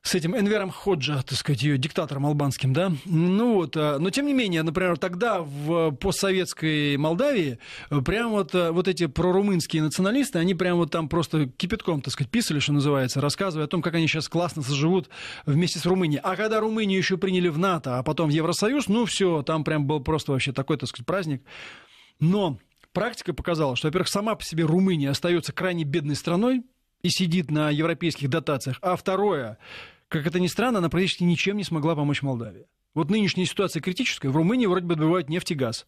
[SPEAKER 1] с этим Энвером Ходжа, так сказать, ее диктатором албанским, да. Ну вот, а, но тем не менее, например, тогда в постсоветской Молдавии э, прям вот, э, вот эти прорумынские националисты, они прям вот там просто кипятком, так сказать, писали, что называется, рассказывая о том, как они сейчас классно соживут вместе с Румынией. А когда Румынию еще приняли в НАТО, а потом в Евросоюз, ну все, там прям был просто вообще такой, так сказать, праздник. Но практика показала, что, во-первых, сама по себе Румыния остается крайне бедной страной и сидит на европейских дотациях, а второе, как это ни странно, она практически ничем не смогла помочь Молдавии. Вот нынешняя ситуация критическая. В Румынии вроде бы добывают нефть и газ.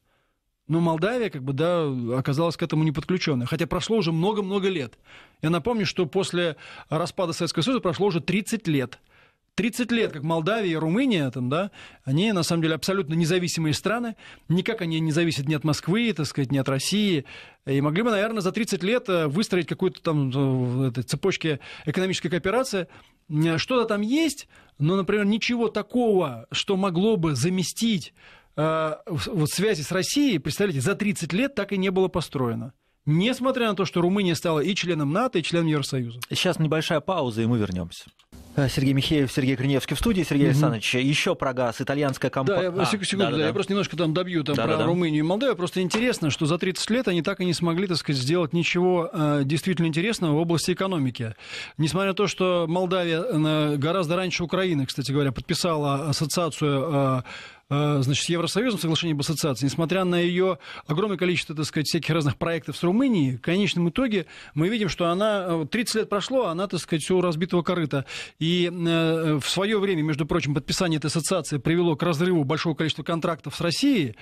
[SPEAKER 1] Но Молдавия, как бы, да, оказалась к этому не подключенной. Хотя прошло уже много-много лет. Я напомню, что после распада Советского Союза прошло уже 30 лет. 30 лет, как Молдавия и Румыния, там, да, они, на самом деле, абсолютно независимые страны. Никак они не зависят ни от Москвы, так сказать, ни от России. И могли бы, наверное, за 30 лет э, выстроить какую-то там э, это, цепочки экономической кооперации. Э, что-то там есть, но, например, ничего такого, что могло бы заместить э, вот связи с Россией, представляете, за 30 лет так и не было построено несмотря на то, что Румыния стала и членом НАТО, и членом Евросоюза.
[SPEAKER 2] Сейчас небольшая пауза, и мы вернемся. Э, Сергей Михеев, Сергей Криневский в студии. Сергей угу. еще про газ. Итальянская компания... Да, я, а, секунду, да, да, да, я просто немножко там добью там, да, про да. Румынию и Молдавию. Просто интересно,
[SPEAKER 1] что за 30 лет они так и не смогли, так сказать, сделать ничего э, действительно интересного в области экономики. Несмотря на то, что Молдавия э, гораздо раньше Украины, кстати говоря, подписала ассоциацию... Э, Э, значит, с Евросоюзом, соглашение об ассоциации, несмотря на ее огромное количество, так сказать, всяких разных проектов с Румынией, в конечном итоге мы видим, что она, 30 э, лет прошло, она, так сказать, все разбитого корыта. И э, в свое время, между прочим, подписание этой ассоциации привело к разрыву большого количества контрактов с Россией,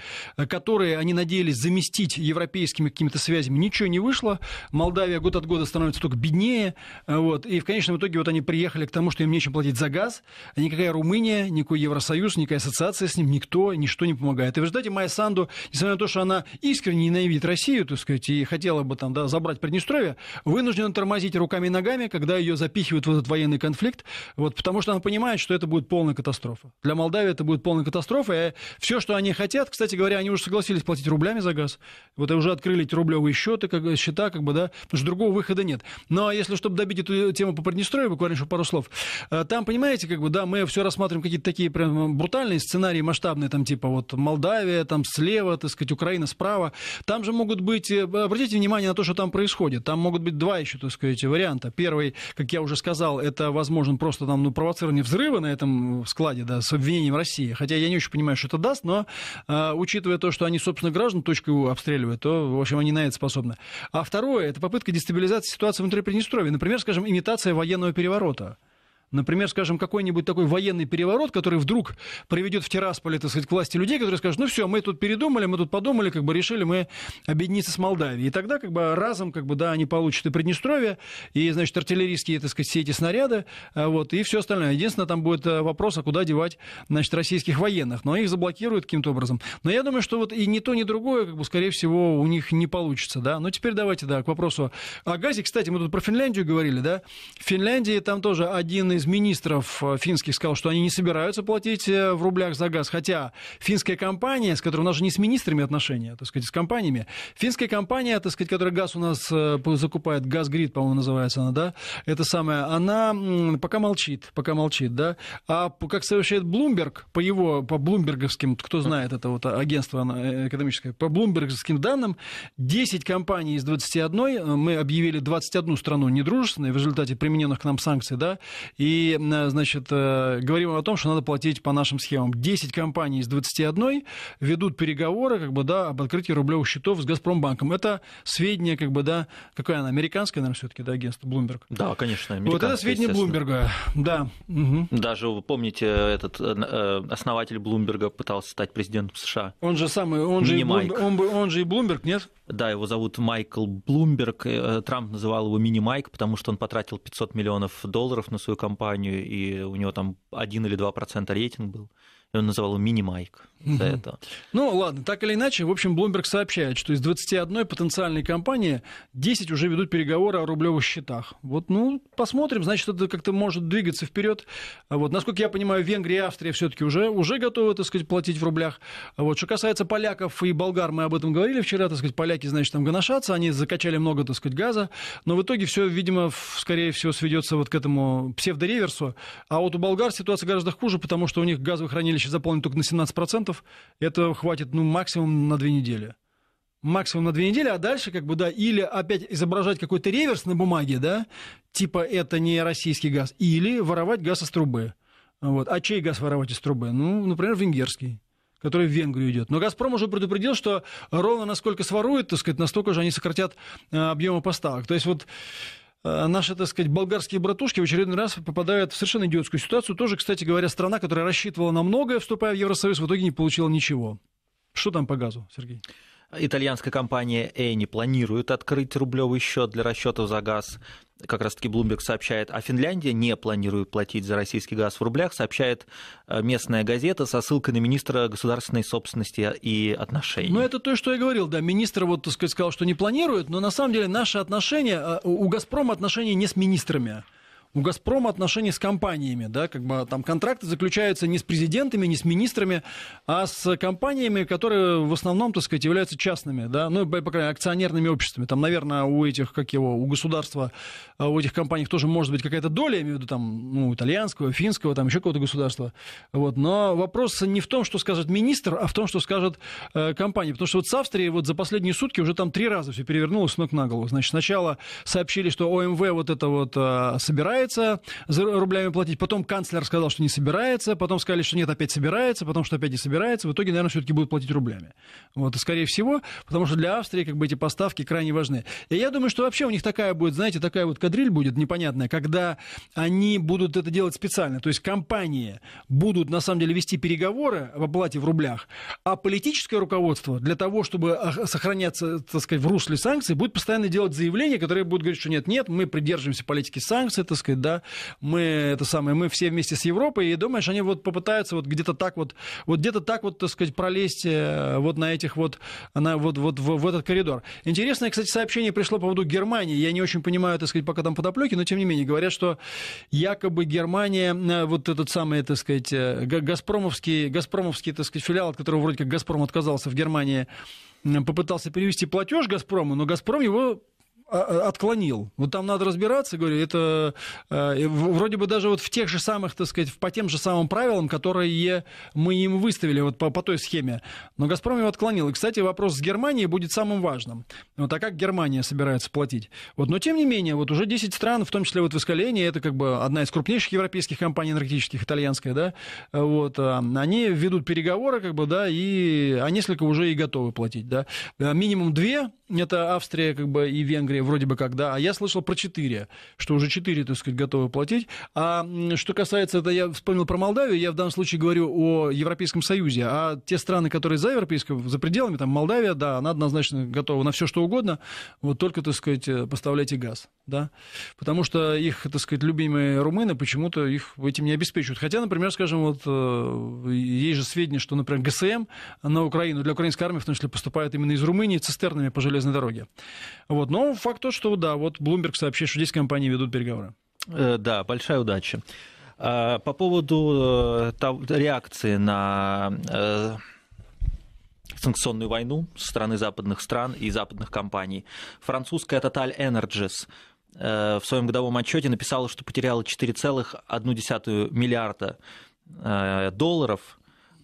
[SPEAKER 1] которые они надеялись заместить европейскими какими-то связями. Ничего не вышло. Молдавия год от года становится только беднее. Вот. И в конечном итоге вот они приехали к тому, что им нечем платить за газ. Никакая Румыния, никакой Евросоюз, никакая ассоциация с ним никто, ничто не помогает. И в результате Майя Санду, несмотря на то, что она искренне ненавидит Россию, так сказать, и хотела бы там да, забрать Приднестровье, вынуждена тормозить руками и ногами, когда ее запихивают в этот военный конфликт, вот, потому что она понимает, что это будет полная катастрофа. Для Молдавии это будет полная катастрофа, и все, что они хотят, кстати говоря, они уже согласились платить рублями за газ, вот и уже открыли эти рублевые счеты, как, счета, как бы, да, потому что другого выхода нет. Но ну, а если, чтобы добить эту тему по Приднестровью, буквально еще пару слов, э, там, понимаете, как бы, да, мы все рассматриваем какие-то такие прям брутальные сценарии масштаб масштабные, там типа вот Молдавия, там слева, так сказать, Украина справа, там же могут быть, э, обратите внимание на то, что там происходит, там могут быть два еще, так сказать, варианта. Первый, как я уже сказал, это возможен просто там ну, провоцирование взрыва на этом э, складе, да, с обвинением России, хотя я не очень понимаю, что это даст, но э, учитывая то, что они, собственно, граждан .точкой точку обстреливают, то, в общем, они на это способны. А второе, это попытка дестабилизации ситуации внутри Приднестровья, например, скажем, имитация военного переворота. Например, скажем, какой-нибудь такой военный переворот, который вдруг приведет в Тирасполе, так сказать, к власти людей, которые скажут, ну все, мы тут передумали, мы тут подумали, как бы решили мы объединиться с Молдавией. И тогда как бы разом, как бы, да, они получат и Приднестровье, и, значит, артиллерийские, так сказать, все эти снаряды, а, вот, и все остальное. Единственное, там будет э, вопрос, а куда девать, значит, российских военных. Но их заблокируют каким-то образом. Но я думаю, что вот и ни то, ни другое, как бы, скорее всего, у них не получится, да. Но теперь давайте, да, к вопросу о газе. Кстати, мы тут про Финляндию говорили, да. В Финляндии там тоже один из министров э, финских сказал, что они не собираются платить э, в рублях за газ, хотя финская компания, с которой у нас же не с министрами отношения, а, так сказать, с компаниями, финская компания, так сказать, которая газ у нас э, закупает, Газгрид, по-моему, называется она, да, это самое, она пока молчит, пока молчит, да, а как сообщает Блумберг, по его, по блумберговским, кто знает это вот агентство экономическое, по блумберговским данным, 10 компаний из 21, мы объявили 21 страну недружественной в результате примененных к нам санкций, да, и и, э, значит, э, говорим о том, что надо платить по нашим схемам. 10 компаний из 21 ведут переговоры, как бы, да, об открытии рублевых счетов с Газпромбанком. Это сведения, как бы, да, какая она, американская, наверное, все-таки, да, агентство Bloomberg.
[SPEAKER 2] Да, конечно, Вот это сведения Блумберга, да. Угу. Даже, вы помните, э, этот основатель Блумберга пытался стать президентом США. Он же самый, он же, и Блумберг, он, он же и Блумберг, нет? Да, его зовут Майкл Блумберг. Трамп называл его мини-Майк, потому что он потратил 500 миллионов долларов на свою компанию компанию, и у него там один или два процента рейтинг был, и он называл его мини-майк до этого.
[SPEAKER 1] Ну, ладно, так или иначе, в общем, Bloomberg сообщает, что из 21 потенциальной компании 10 уже ведут переговоры о рублевых счетах. Вот, ну, посмотрим, значит, это как-то может двигаться вперед. Вот, насколько я понимаю, Венгрия и Австрия все-таки уже, уже готовы, так сказать, платить в рублях. Вот, что касается поляков и болгар, мы об этом говорили вчера, так сказать, поляки, значит, там гоношатся, они закачали много, так сказать, газа, но в итоге все, видимо, скорее всего, сведется вот к этому псевдореверсу. А вот у болгар ситуация гораздо хуже, потому что у них газовые хранилища заполнены только на 17%, процентов, это хватит ну, максимум на две недели. Максимум на две недели, а дальше как бы, да, или опять изображать какой-то реверс на бумаге, да, типа это не российский газ, или воровать газ из трубы. Вот. А чей газ воровать из трубы? Ну, например, венгерский который в Венгрию идет. Но «Газпром» уже предупредил, что ровно насколько своруют, так сказать, настолько же они сократят э, объемы поставок. То есть вот Э, наши, так сказать, болгарские братушки в очередной раз попадают в совершенно идиотскую ситуацию. Тоже, кстати говоря, страна, которая рассчитывала на многое, вступая в Евросоюз, в итоге не получила ничего. Что там по газу,
[SPEAKER 2] Сергей? Итальянская компания Eni планирует открыть рублевый счет для расчетов за газ как раз-таки Bloomberg сообщает, а Финляндия не планирует платить за российский газ в рублях, сообщает э, местная газета со ссылкой на министра государственной собственности и отношений.
[SPEAKER 1] Ну, это то, что я говорил, да, министр вот, так сказать, сказал, что не планирует, но на самом деле наши отношения, э, у «Газпрома» отношения не с министрами, у «Газпрома» отношения с компаниями, да, как бы а там контракты заключаются не с президентами, не с министрами, а с компаниями, которые в основном, так сказать, являются частными, да, ну, по крайней мере, акционерными обществами. Там, наверное, у этих, как его, у государства, а у этих компаний тоже может быть какая-то доля, я имею в виду, там, ну, итальянского, финского, там, еще какого-то государства. Вот, но вопрос не в том, что скажет министр, а в том, что скажет э, компания. Потому что вот с Австрией вот за последние сутки уже там три раза все перевернулось с ног на голову. Значит, сначала сообщили, что ОМВ вот это вот э, а, собирает собирается за рублями платить. Потом канцлер сказал, что не собирается. Потом сказали, что нет, опять собирается. Потом, что опять не собирается. В итоге, наверное, все-таки будут платить рублями. Вот, и скорее всего, потому что для Австрии как бы эти поставки крайне важны. И я думаю, что вообще у них такая будет, знаете, такая вот кадриль будет непонятная, когда они будут это делать специально. То есть компании будут, на самом деле, вести переговоры об оплате в рублях, а политическое руководство для того, чтобы сохраняться, так сказать, в русле санкций, будет постоянно делать заявления, которые будут говорить, что нет, нет, мы придерживаемся политики санкций, так сказать, работает, да, мы это самое, мы все вместе с Европой, и думаешь, они вот попытаются вот где-то так вот, вот где-то так вот, так сказать, пролезть э, вот на этих вот, на, вот, вот в, в этот коридор. Интересное, кстати, сообщение пришло по поводу Германии. Я не очень понимаю, так сказать, пока там подоплеки, но тем не менее, говорят, что якобы Германия, э, вот этот самый, так сказать, э, Газпромовский, Газпромовский, так сказать, филиал, от которого вроде как Газпром отказался в Германии, попытался перевести платеж Газпрому, но Газпром его а, а, отклонил. Вот там надо разбираться, говорю, это э, вроде бы даже вот в тех же самых, так сказать, по тем же самым правилам, которые мы им выставили вот по, по той схеме. Но «Газпром» его отклонил. И, кстати, вопрос с Германией будет самым важным. Вот, а как Германия собирается платить? Вот, но, тем не менее, вот уже 10 стран, в том числе вот в Искалении, это как бы одна из крупнейших европейских компаний энергетических, итальянская, да, вот, они ведут переговоры, как бы, да, и а несколько уже и готовы платить, да. Минимум две, это Австрия, как бы, и Венгрия, 3 вроде бы когда, а я слышал про 4, что уже 4, так сказать, готовы платить. А что касается, это я вспомнил про Молдавию, я в данном случае говорю о Европейском Союзе, а те страны, которые за Европейским, за пределами, там Молдавия, да, она однозначно готова на все что угодно, вот только, так сказать, э, поставляйте газ, да, потому что их, так сказать, любимые румыны почему-то их этим не обеспечивают. Хотя, например, скажем, вот э, есть же сведения, что, например, ГСМ на Украину, для украинской армии, в том числе, поступает именно из Румынии цистернами по железной дороге. Вот. Но факт то, что да, вот Bloomberg сообщает, что здесь компании ведут переговоры.
[SPEAKER 2] Э, да, большая удача. А, по поводу э, реакции на э, санкционную войну со стороны западных стран и западных компаний. Французская Total Energies в своем годовом отчете написала, что потеряла 4,1 миллиарда долларов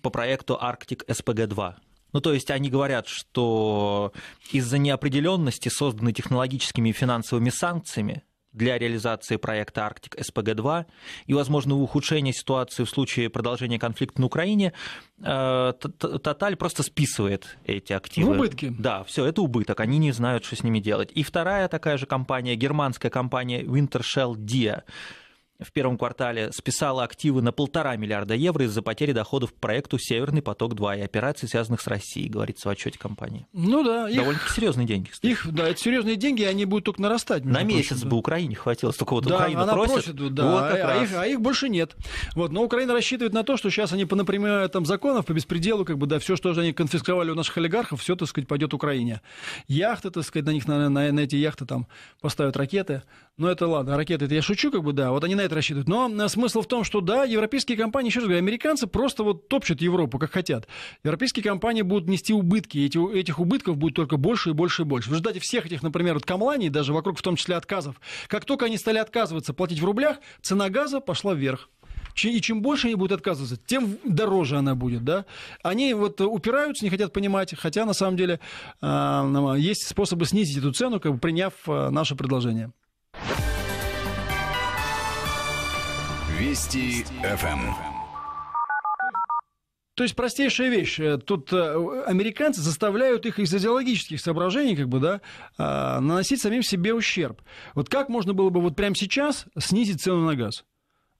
[SPEAKER 2] по проекту Arctic SPG-2. Ну, то есть они говорят, что из-за неопределенности, созданной технологическими и финансовыми санкциями, для реализации проекта «Арктик СПГ-2» и возможного ухудшения ситуации в случае продолжения конфликта на Украине, э, Тоталь просто списывает эти активы. Убытки. Да, все, это убыток, они не знают, что с ними делать. И вторая такая же компания, германская компания Wintershell Dia, в первом квартале списала активы на полтора миллиарда евро из-за потери доходов проекту «Северный поток-2» и операций, связанных с Россией, говорится в отчете компании.
[SPEAKER 1] Ну да. Довольно-таки
[SPEAKER 2] их, серьезные деньги, кстати. Их,
[SPEAKER 1] да, это серьезные деньги, и они будут только нарастать. На месяц да. бы
[SPEAKER 2] Украине хватило,
[SPEAKER 1] столько вот да, Украина она просит. просит да, вот а, а, их, а их больше нет. Вот, но Украина рассчитывает на то, что сейчас они понапрямляют там законов по беспределу, как бы, да, все, что же они конфисковали у наших олигархов, все, так сказать, пойдет Украине. Яхты, так сказать, на них, на, на, на эти яхты там поставят ракеты. Но это ладно, ракеты, это я шучу, как бы, да, вот они на это это рассчитывают. Но э, смысл в том, что да, европейские компании, еще раз говорю, американцы просто вот топчут Европу, как хотят. Европейские компании будут нести убытки, и эти, этих убытков будет только больше и больше и больше. В результате всех этих, например, вот камланий, даже вокруг, в том числе отказов, как только они стали отказываться платить в рублях, цена газа пошла вверх. И чем больше они будут отказываться, тем дороже она будет, да. Они вот упираются, не хотят понимать, хотя на самом деле э, есть способы снизить эту цену, как бы приняв э, наше предложение. Вести ФМ. Эм. То есть простейшая вещь. Э, тут э, американцы заставляют их из идеологических соображений, как бы, да, а, наносить самим себе ущерб. Вот как можно было бы вот прямо сейчас снизить цену на газ?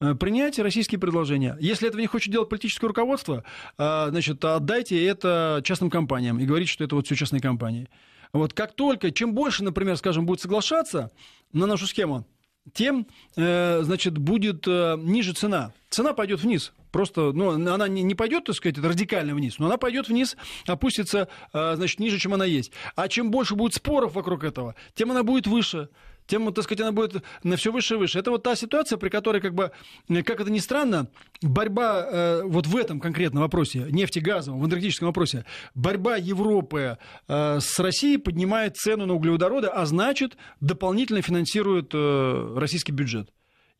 [SPEAKER 1] Э, принять российские предложения. Если этого не хочет делать политическое руководство, значит, отдайте это частным компаниям и говорите, что это вот все частные компании. Вот как только, чем больше, например, скажем, будет соглашаться на нашу схему, тем, э, значит, будет э, ниже цена. Цена пойдет вниз. Просто, ну, она не не пойдет, так сказать, радикально вниз, но она пойдет вниз, опустится, э, значит, ниже, чем она есть. А чем больше будет споров вокруг этого, тем она будет выше тем, так сказать, она будет на все выше и выше. Это вот та ситуация, при которой, как бы, как это ни странно, борьба э, вот в этом конкретном вопросе, нефтегазовом, в энергетическом вопросе, борьба Европы э, с Россией поднимает цену на углеводороды, а значит, дополнительно финансирует э, российский бюджет.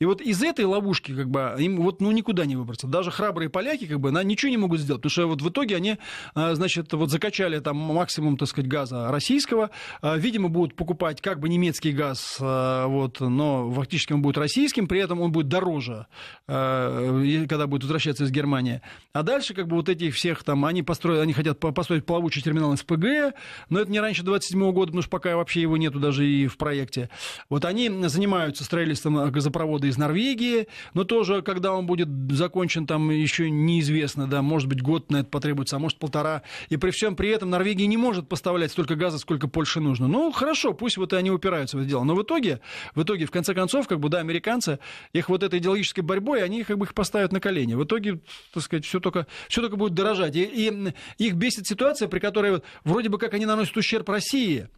[SPEAKER 1] И вот из этой ловушки как бы им вот ну никуда не выбраться. Даже храбрые поляки как бы на, ничего не могут сделать, потому что вот в итоге они, а, значит, вот закачали там максимум, так сказать, газа российского. А, видимо, будут покупать как бы немецкий газ, а, вот, но фактически он будет российским, при этом он будет дороже, когда будет возвращаться из Германии. А дальше как бы вот этих всех там, они построили, они хотят построить плавучий терминал СПГ, но это не раньше 27 года, потому что пока вообще его нету даже и в проекте. Вот они занимаются строительством газопровода из Норвегии, но тоже, когда он будет закончен, там еще неизвестно, да, может быть, год на это потребуется, а может, полтора. И при всем при этом Норвегия не может поставлять столько газа, сколько Польше нужно. Ну, хорошо, пусть вот и они упираются в это дело. Но в итоге, в итоге, в конце концов, как бы, да, американцы, их вот этой идеологической борьбой, они как бы их поставят на колени. В итоге, так сказать, все только, все только будет дорожать. И, и их бесит ситуация, при которой вот, вроде бы как они наносят ущерб России,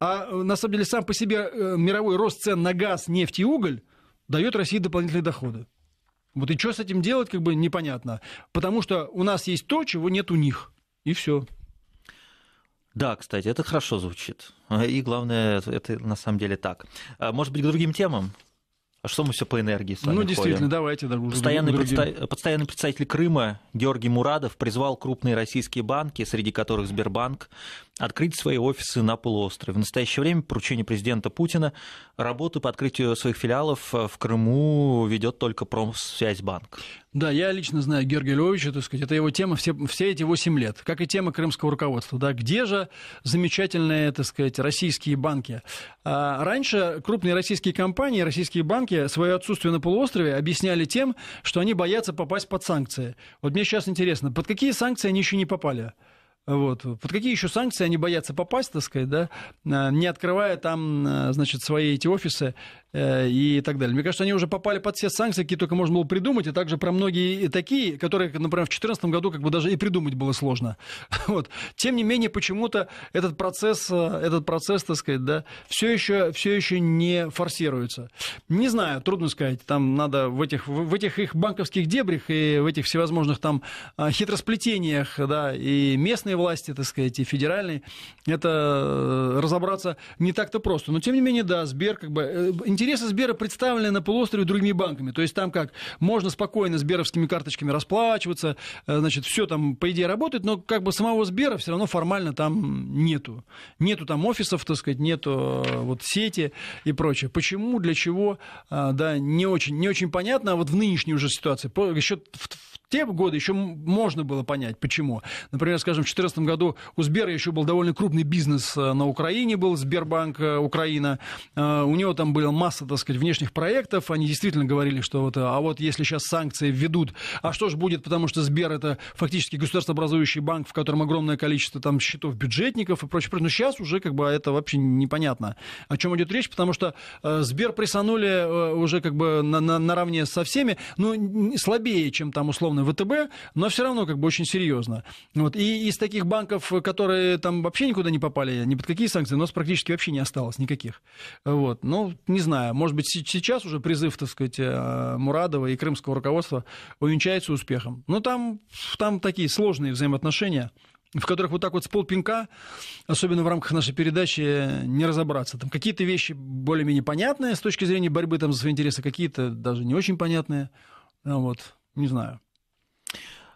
[SPEAKER 1] а на самом деле сам по себе э, мировой рост цен на газ, нефть и уголь дает России дополнительные доходы. Вот и что с этим делать, как бы непонятно. Потому что
[SPEAKER 2] у нас есть то, чего нет у них. И все. Да, кстати, это хорошо звучит. И главное, это на самом деле так. А может быть, к другим темам? А что мы все по энергии с вами Ну, действительно, ходим?
[SPEAKER 1] давайте. Да, постоянный, предста...
[SPEAKER 2] постоянный представитель Крыма Георгий Мурадов призвал крупные российские банки, среди которых Сбербанк, открыть свои офисы на полуострове. В настоящее время поручение президента Путина работу по открытию своих филиалов в Крыму ведет только Промсвязьбанк.
[SPEAKER 1] Да, я лично знаю Георгия Львовича, так сказать, это его тема все, все эти 8 лет, как и тема крымского руководства. Да, где же замечательные, так сказать, российские банки? А раньше крупные российские компании, российские банки свое отсутствие на полуострове объясняли тем, что они боятся попасть под санкции. Вот мне сейчас интересно, под какие санкции они еще не попали? Вот. Под какие еще санкции они боятся попасть, так сказать, да, а, не открывая там, а, значит, свои эти офисы э, и так далее. Мне кажется, они уже попали под все санкции, какие только можно было придумать, и также про многие такие, которые, например, в 2014 году как бы даже и придумать было сложно. Вот. Тем не менее, почему-то этот процесс, э, этот процесс, так сказать, да, все еще, все еще не форсируется. Не знаю, трудно сказать, там надо в этих, в этих их банковских дебрях и в этих всевозможных там а, хитросплетениях, да, и местных местной власти, так сказать, и федеральной, это э, разобраться не так-то просто. Но, тем не менее, да, Сбер, как бы, э, интересы Сбера представлены на полуострове другими банками. То есть там как, можно спокойно сберовскими карточками расплачиваться, э, значит, все там, по идее, работает, но как бы самого Сбера все равно формально там нету. Нету там офисов, так сказать, нету вот сети и прочее. Почему, для чего, да, не очень, не очень понятно, а вот в нынешней уже ситуации, еще в те годы еще можно было понять, почему. Например, скажем, в 2014 году у Сбера еще был довольно крупный бизнес э, на Украине, был Сбербанк э, Украина. Э, у него там была масса, так сказать, внешних проектов. Они действительно говорили, что вот, а вот если сейчас санкции введут, а что же будет, потому что Сбер это фактически государствообразующий банк, в котором огромное количество там счетов бюджетников и прочее. Но сейчас уже как бы это вообще непонятно, о чем идет речь, потому что Сбер прессанули уже как бы на, на, наравне со всеми, но слабее, чем там условно ВТБ, но все равно как бы очень серьезно. Вот. И из таких банков, которые там вообще никуда не попали, ни под какие санкции, у нас практически вообще не осталось никаких. Вот. Ну, не знаю, может быть, сейчас уже призыв, так сказать, э, Мурадова и крымского руководства увенчается успехом. Но ну, там, там такие сложные взаимоотношения в которых вот так вот с полпинка, особенно в рамках нашей передачи, не разобраться. Там какие-то вещи более-менее понятные с точки зрения борьбы там, за свои интересы, какие-то даже не очень понятные. Вот, не знаю.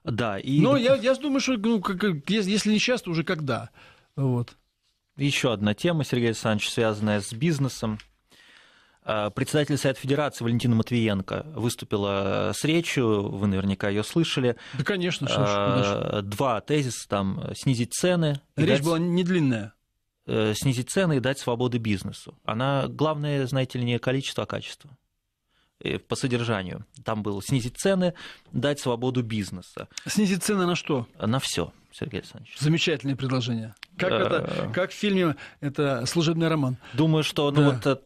[SPEAKER 1] Да, и... Но я, я думаю, что ну, как, если не сейчас, то уже когда.
[SPEAKER 2] Вот. Еще одна тема, Сергей Александрович, связанная с бизнесом. А, председатель Совета Федерации Валентина Матвиенко выступила с речью, вы наверняка ее слышали. Да, конечно, а, слышал. Два тезиса там снизить цены. Речь дать... была
[SPEAKER 1] не длинная.
[SPEAKER 2] Э, снизить цены и дать свободы бизнесу. Она главное, знаете ли, не количество, а качество. Э, по содержанию. Там было снизить цены, дать свободу бизнеса. Снизить цены на что? На все, Сергей Александрович.
[SPEAKER 1] Замечательное предложение. Как, это,
[SPEAKER 2] как в фильме
[SPEAKER 1] это служебный роман.
[SPEAKER 2] Думаю, что ну, да. вот э,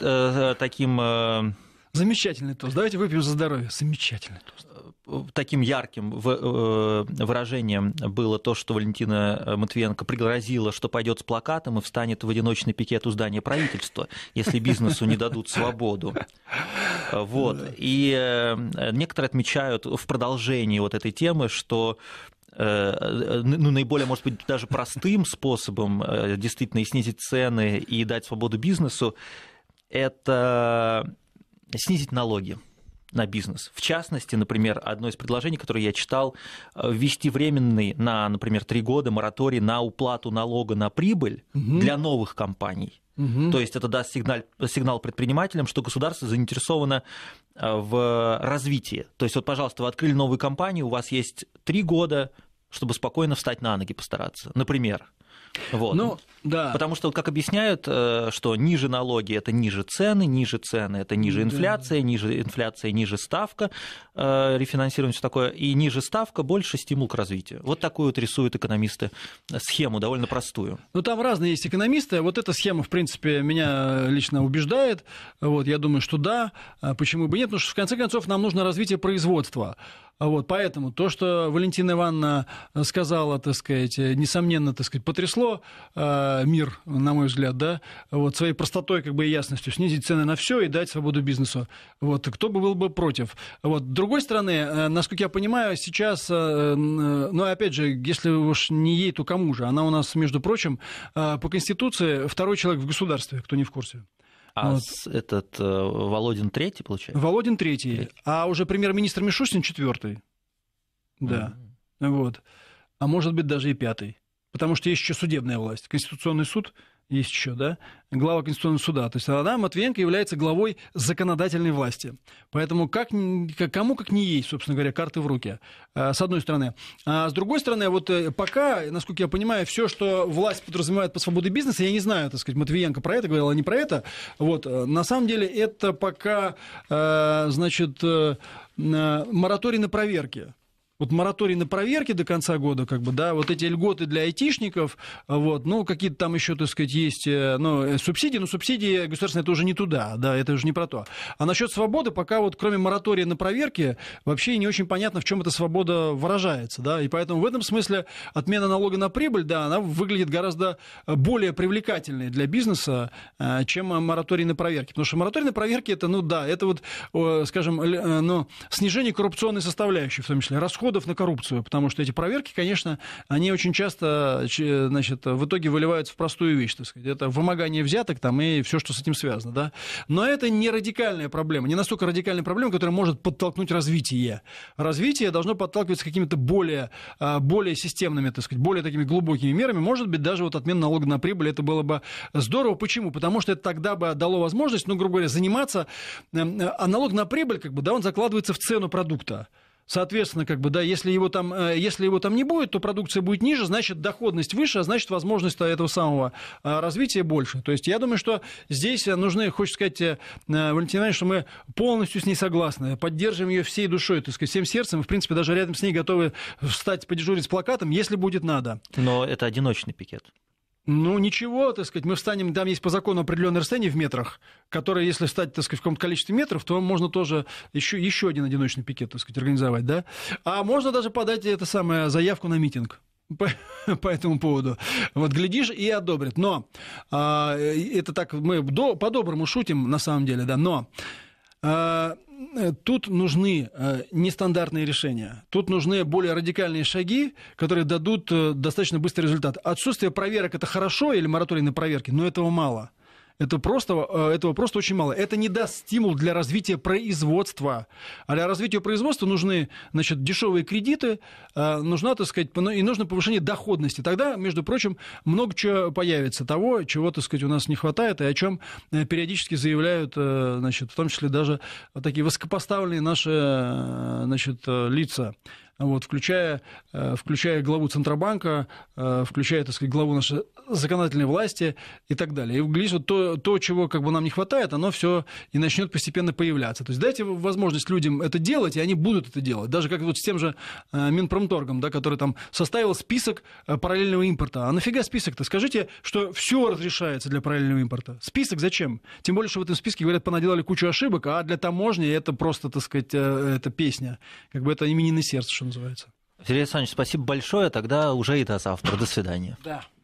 [SPEAKER 2] э таким... Э... Замечательный
[SPEAKER 1] тост. Давайте выпьем за здоровье. Замечательный тост
[SPEAKER 2] э, таким ярким выражением было то, что Валентина Матвиенко пригрозила, что пойдет с плакатом и встанет в одиночный пикет у здания правительства, если бизнесу не дадут свободу. Вот. Да. И э, некоторые отмечают в продолжении вот этой темы, что э, э, ну, наиболее, может быть, даже простым способом действительно и снизить цены, и дать свободу бизнесу, это снизить налоги на бизнес. В частности, например, одно из предложений, которое я читал, ввести временный на, например, три года мораторий на уплату налога на прибыль угу. для новых компаний. Угу. То есть это даст сигнал, сигнал предпринимателям, что государство заинтересовано э, в развитии. То есть вот, пожалуйста, вы открыли новую компанию, у вас есть три года, чтобы спокойно встать на ноги, постараться. Например, вот. Ну, да. Потому что, как объясняют, э, что ниже налоги это ниже цены, ниже цены это ниже инфляция, да. ниже инфляция ниже ставка, э, рефинансирование все такое, и ниже ставка больше стимул к развитию. Вот такую вот рисуют экономисты э, схему, довольно простую.
[SPEAKER 1] Ну там разные есть экономисты, вот эта схема, в принципе, меня лично убеждает, вот я думаю, что да, а почему бы нет, потому что в конце концов нам нужно развитие производства. А вот, поэтому то, что Валентина Ивановна э, сказала, так сказать, э, несомненно, так сказать, потрясло э, мир, на мой взгляд, да, вот своей простотой, как бы и ясностью, снизить цены на все и дать свободу бизнесу. Вот, кто бы был бы против? Вот, с другой стороны, э, насколько я понимаю, сейчас, э, э, ну, опять же, если уж не ей, то кому же? Она у нас, между прочим, э, по Конституции второй человек в государстве, кто не в курсе.
[SPEAKER 2] А вот. этот э, Володин третий, получается?
[SPEAKER 1] Володин третий, третий. а уже премьер-министр Мишустин четвертый. Да. Mm-hmm. Вот. А может быть, даже и пятый. Потому что есть еще судебная власть. Конституционный суд есть еще, да, глава Конституционного суда. То есть Адам Матвиенко является главой законодательной власти. Поэтому как, кому как не есть, собственно говоря, карты в руки, э, с одной стороны. А с другой стороны, вот э, пока, насколько я понимаю, все, что власть подразумевает по свободе бизнеса, я не знаю, так сказать, Матвиенко про это говорил, а не про это. Вот, э, на самом деле это пока, значит, мораторий на проверки вот мораторий на проверки до конца года, как бы, да, вот эти льготы для айтишников, вот, ну, какие-то там еще, так сказать, есть, э, ну, э, субсидии, но субсидии государственные это уже не туда, да, это уже не про то. А насчет свободы пока вот кроме моратория на проверки вообще не очень понятно, в чем эта свобода выражается, да, и поэтому в этом смысле отмена налога на прибыль, да, она выглядит гораздо э, более привлекательной для бизнеса, чем мораторий на проверки, потому что мораторий на проверки это, ну, да, это вот, скажем, ну, снижение коррупционной составляющей, в том числе, расход расходов на коррупцию, потому что эти проверки, конечно, они очень часто значит, в итоге выливаются в простую вещь, так сказать. Это вымогание взяток там, и все, что с этим связано. Да? Но это не радикальная проблема, не настолько радикальная проблема, которая может подтолкнуть развитие. Развитие должно подталкиваться какими-то более, а, более системными, так сказать, более такими глубокими мерами. Может быть, даже вот отмена налога на прибыль, это было бы здорово. Почему? Потому что это тогда бы дало возможность, ну, грубо говоря, заниматься... Эм, а налог на прибыль, как бы, да, он закладывается в цену продукта. Соответственно, как бы, да, если его там, э, если его там не будет, то продукция будет ниже, значит, доходность выше, а значит, возможность этого самого э, развития больше. То есть я думаю, что здесь э, нужны, хочется сказать, Валентина Ивановна, что мы полностью с ней согласны, поддерживаем ее всей душой, так сказать, всем сердцем, и, в принципе, даже рядом с ней готовы встать, подежурить с плакатом, если будет надо.
[SPEAKER 2] Но это одиночный пикет.
[SPEAKER 1] Ну, ничего, так сказать, мы встанем, там есть по закону определенное расстояние в метрах, которое, если встать, так сказать, в каком-то количестве метров, то можно тоже еще, еще один одиночный пикет, так сказать, организовать, да? А можно даже подать это самое, заявку на митинг по, по этому поводу. Вот глядишь и одобрят. Но а, это так мы до, по-доброму шутим на самом деле, да. Но а, Э, тут нужны э, нестандартные решения. Тут нужны более радикальные шаги, которые дадут э, достаточно быстрый результат. Отсутствие проверок – это хорошо, или мораторий на проверки, но этого мало. Это просто, э, этого просто очень мало. Это не даст стимул для развития производства. А для развития производства нужны значит, дешевые кредиты, э, нужна, так сказать, и нужно повышение доходности. Тогда, между прочим, много чего появится того, чего, так сказать, у нас не хватает, и о чем э, периодически заявляют, значит, в том числе даже такие высокопоставленные наши значит, лица вот, включая, включая главу Центробанка, включая, так сказать, главу нашей законодательной власти и так далее. И, глядишь, вот то, то, чего как бы нам не хватает, оно все и начнет постепенно появляться. То есть дайте возможность людям это делать, и они будут это делать. Даже как вот с тем же э, Минпромторгом, да, который там составил список э, параллельного импорта. А нафига список-то? Скажите, что все разрешается для параллельного импорта. Список зачем? Тем более, что в этом списке, говорят, понаделали кучу ошибок, а для таможни это просто, так сказать, э, это песня. Как бы это на сердце, что называется.
[SPEAKER 2] Сергей Александрович, спасибо большое. Тогда уже и до завтра. До свидания.
[SPEAKER 1] Да.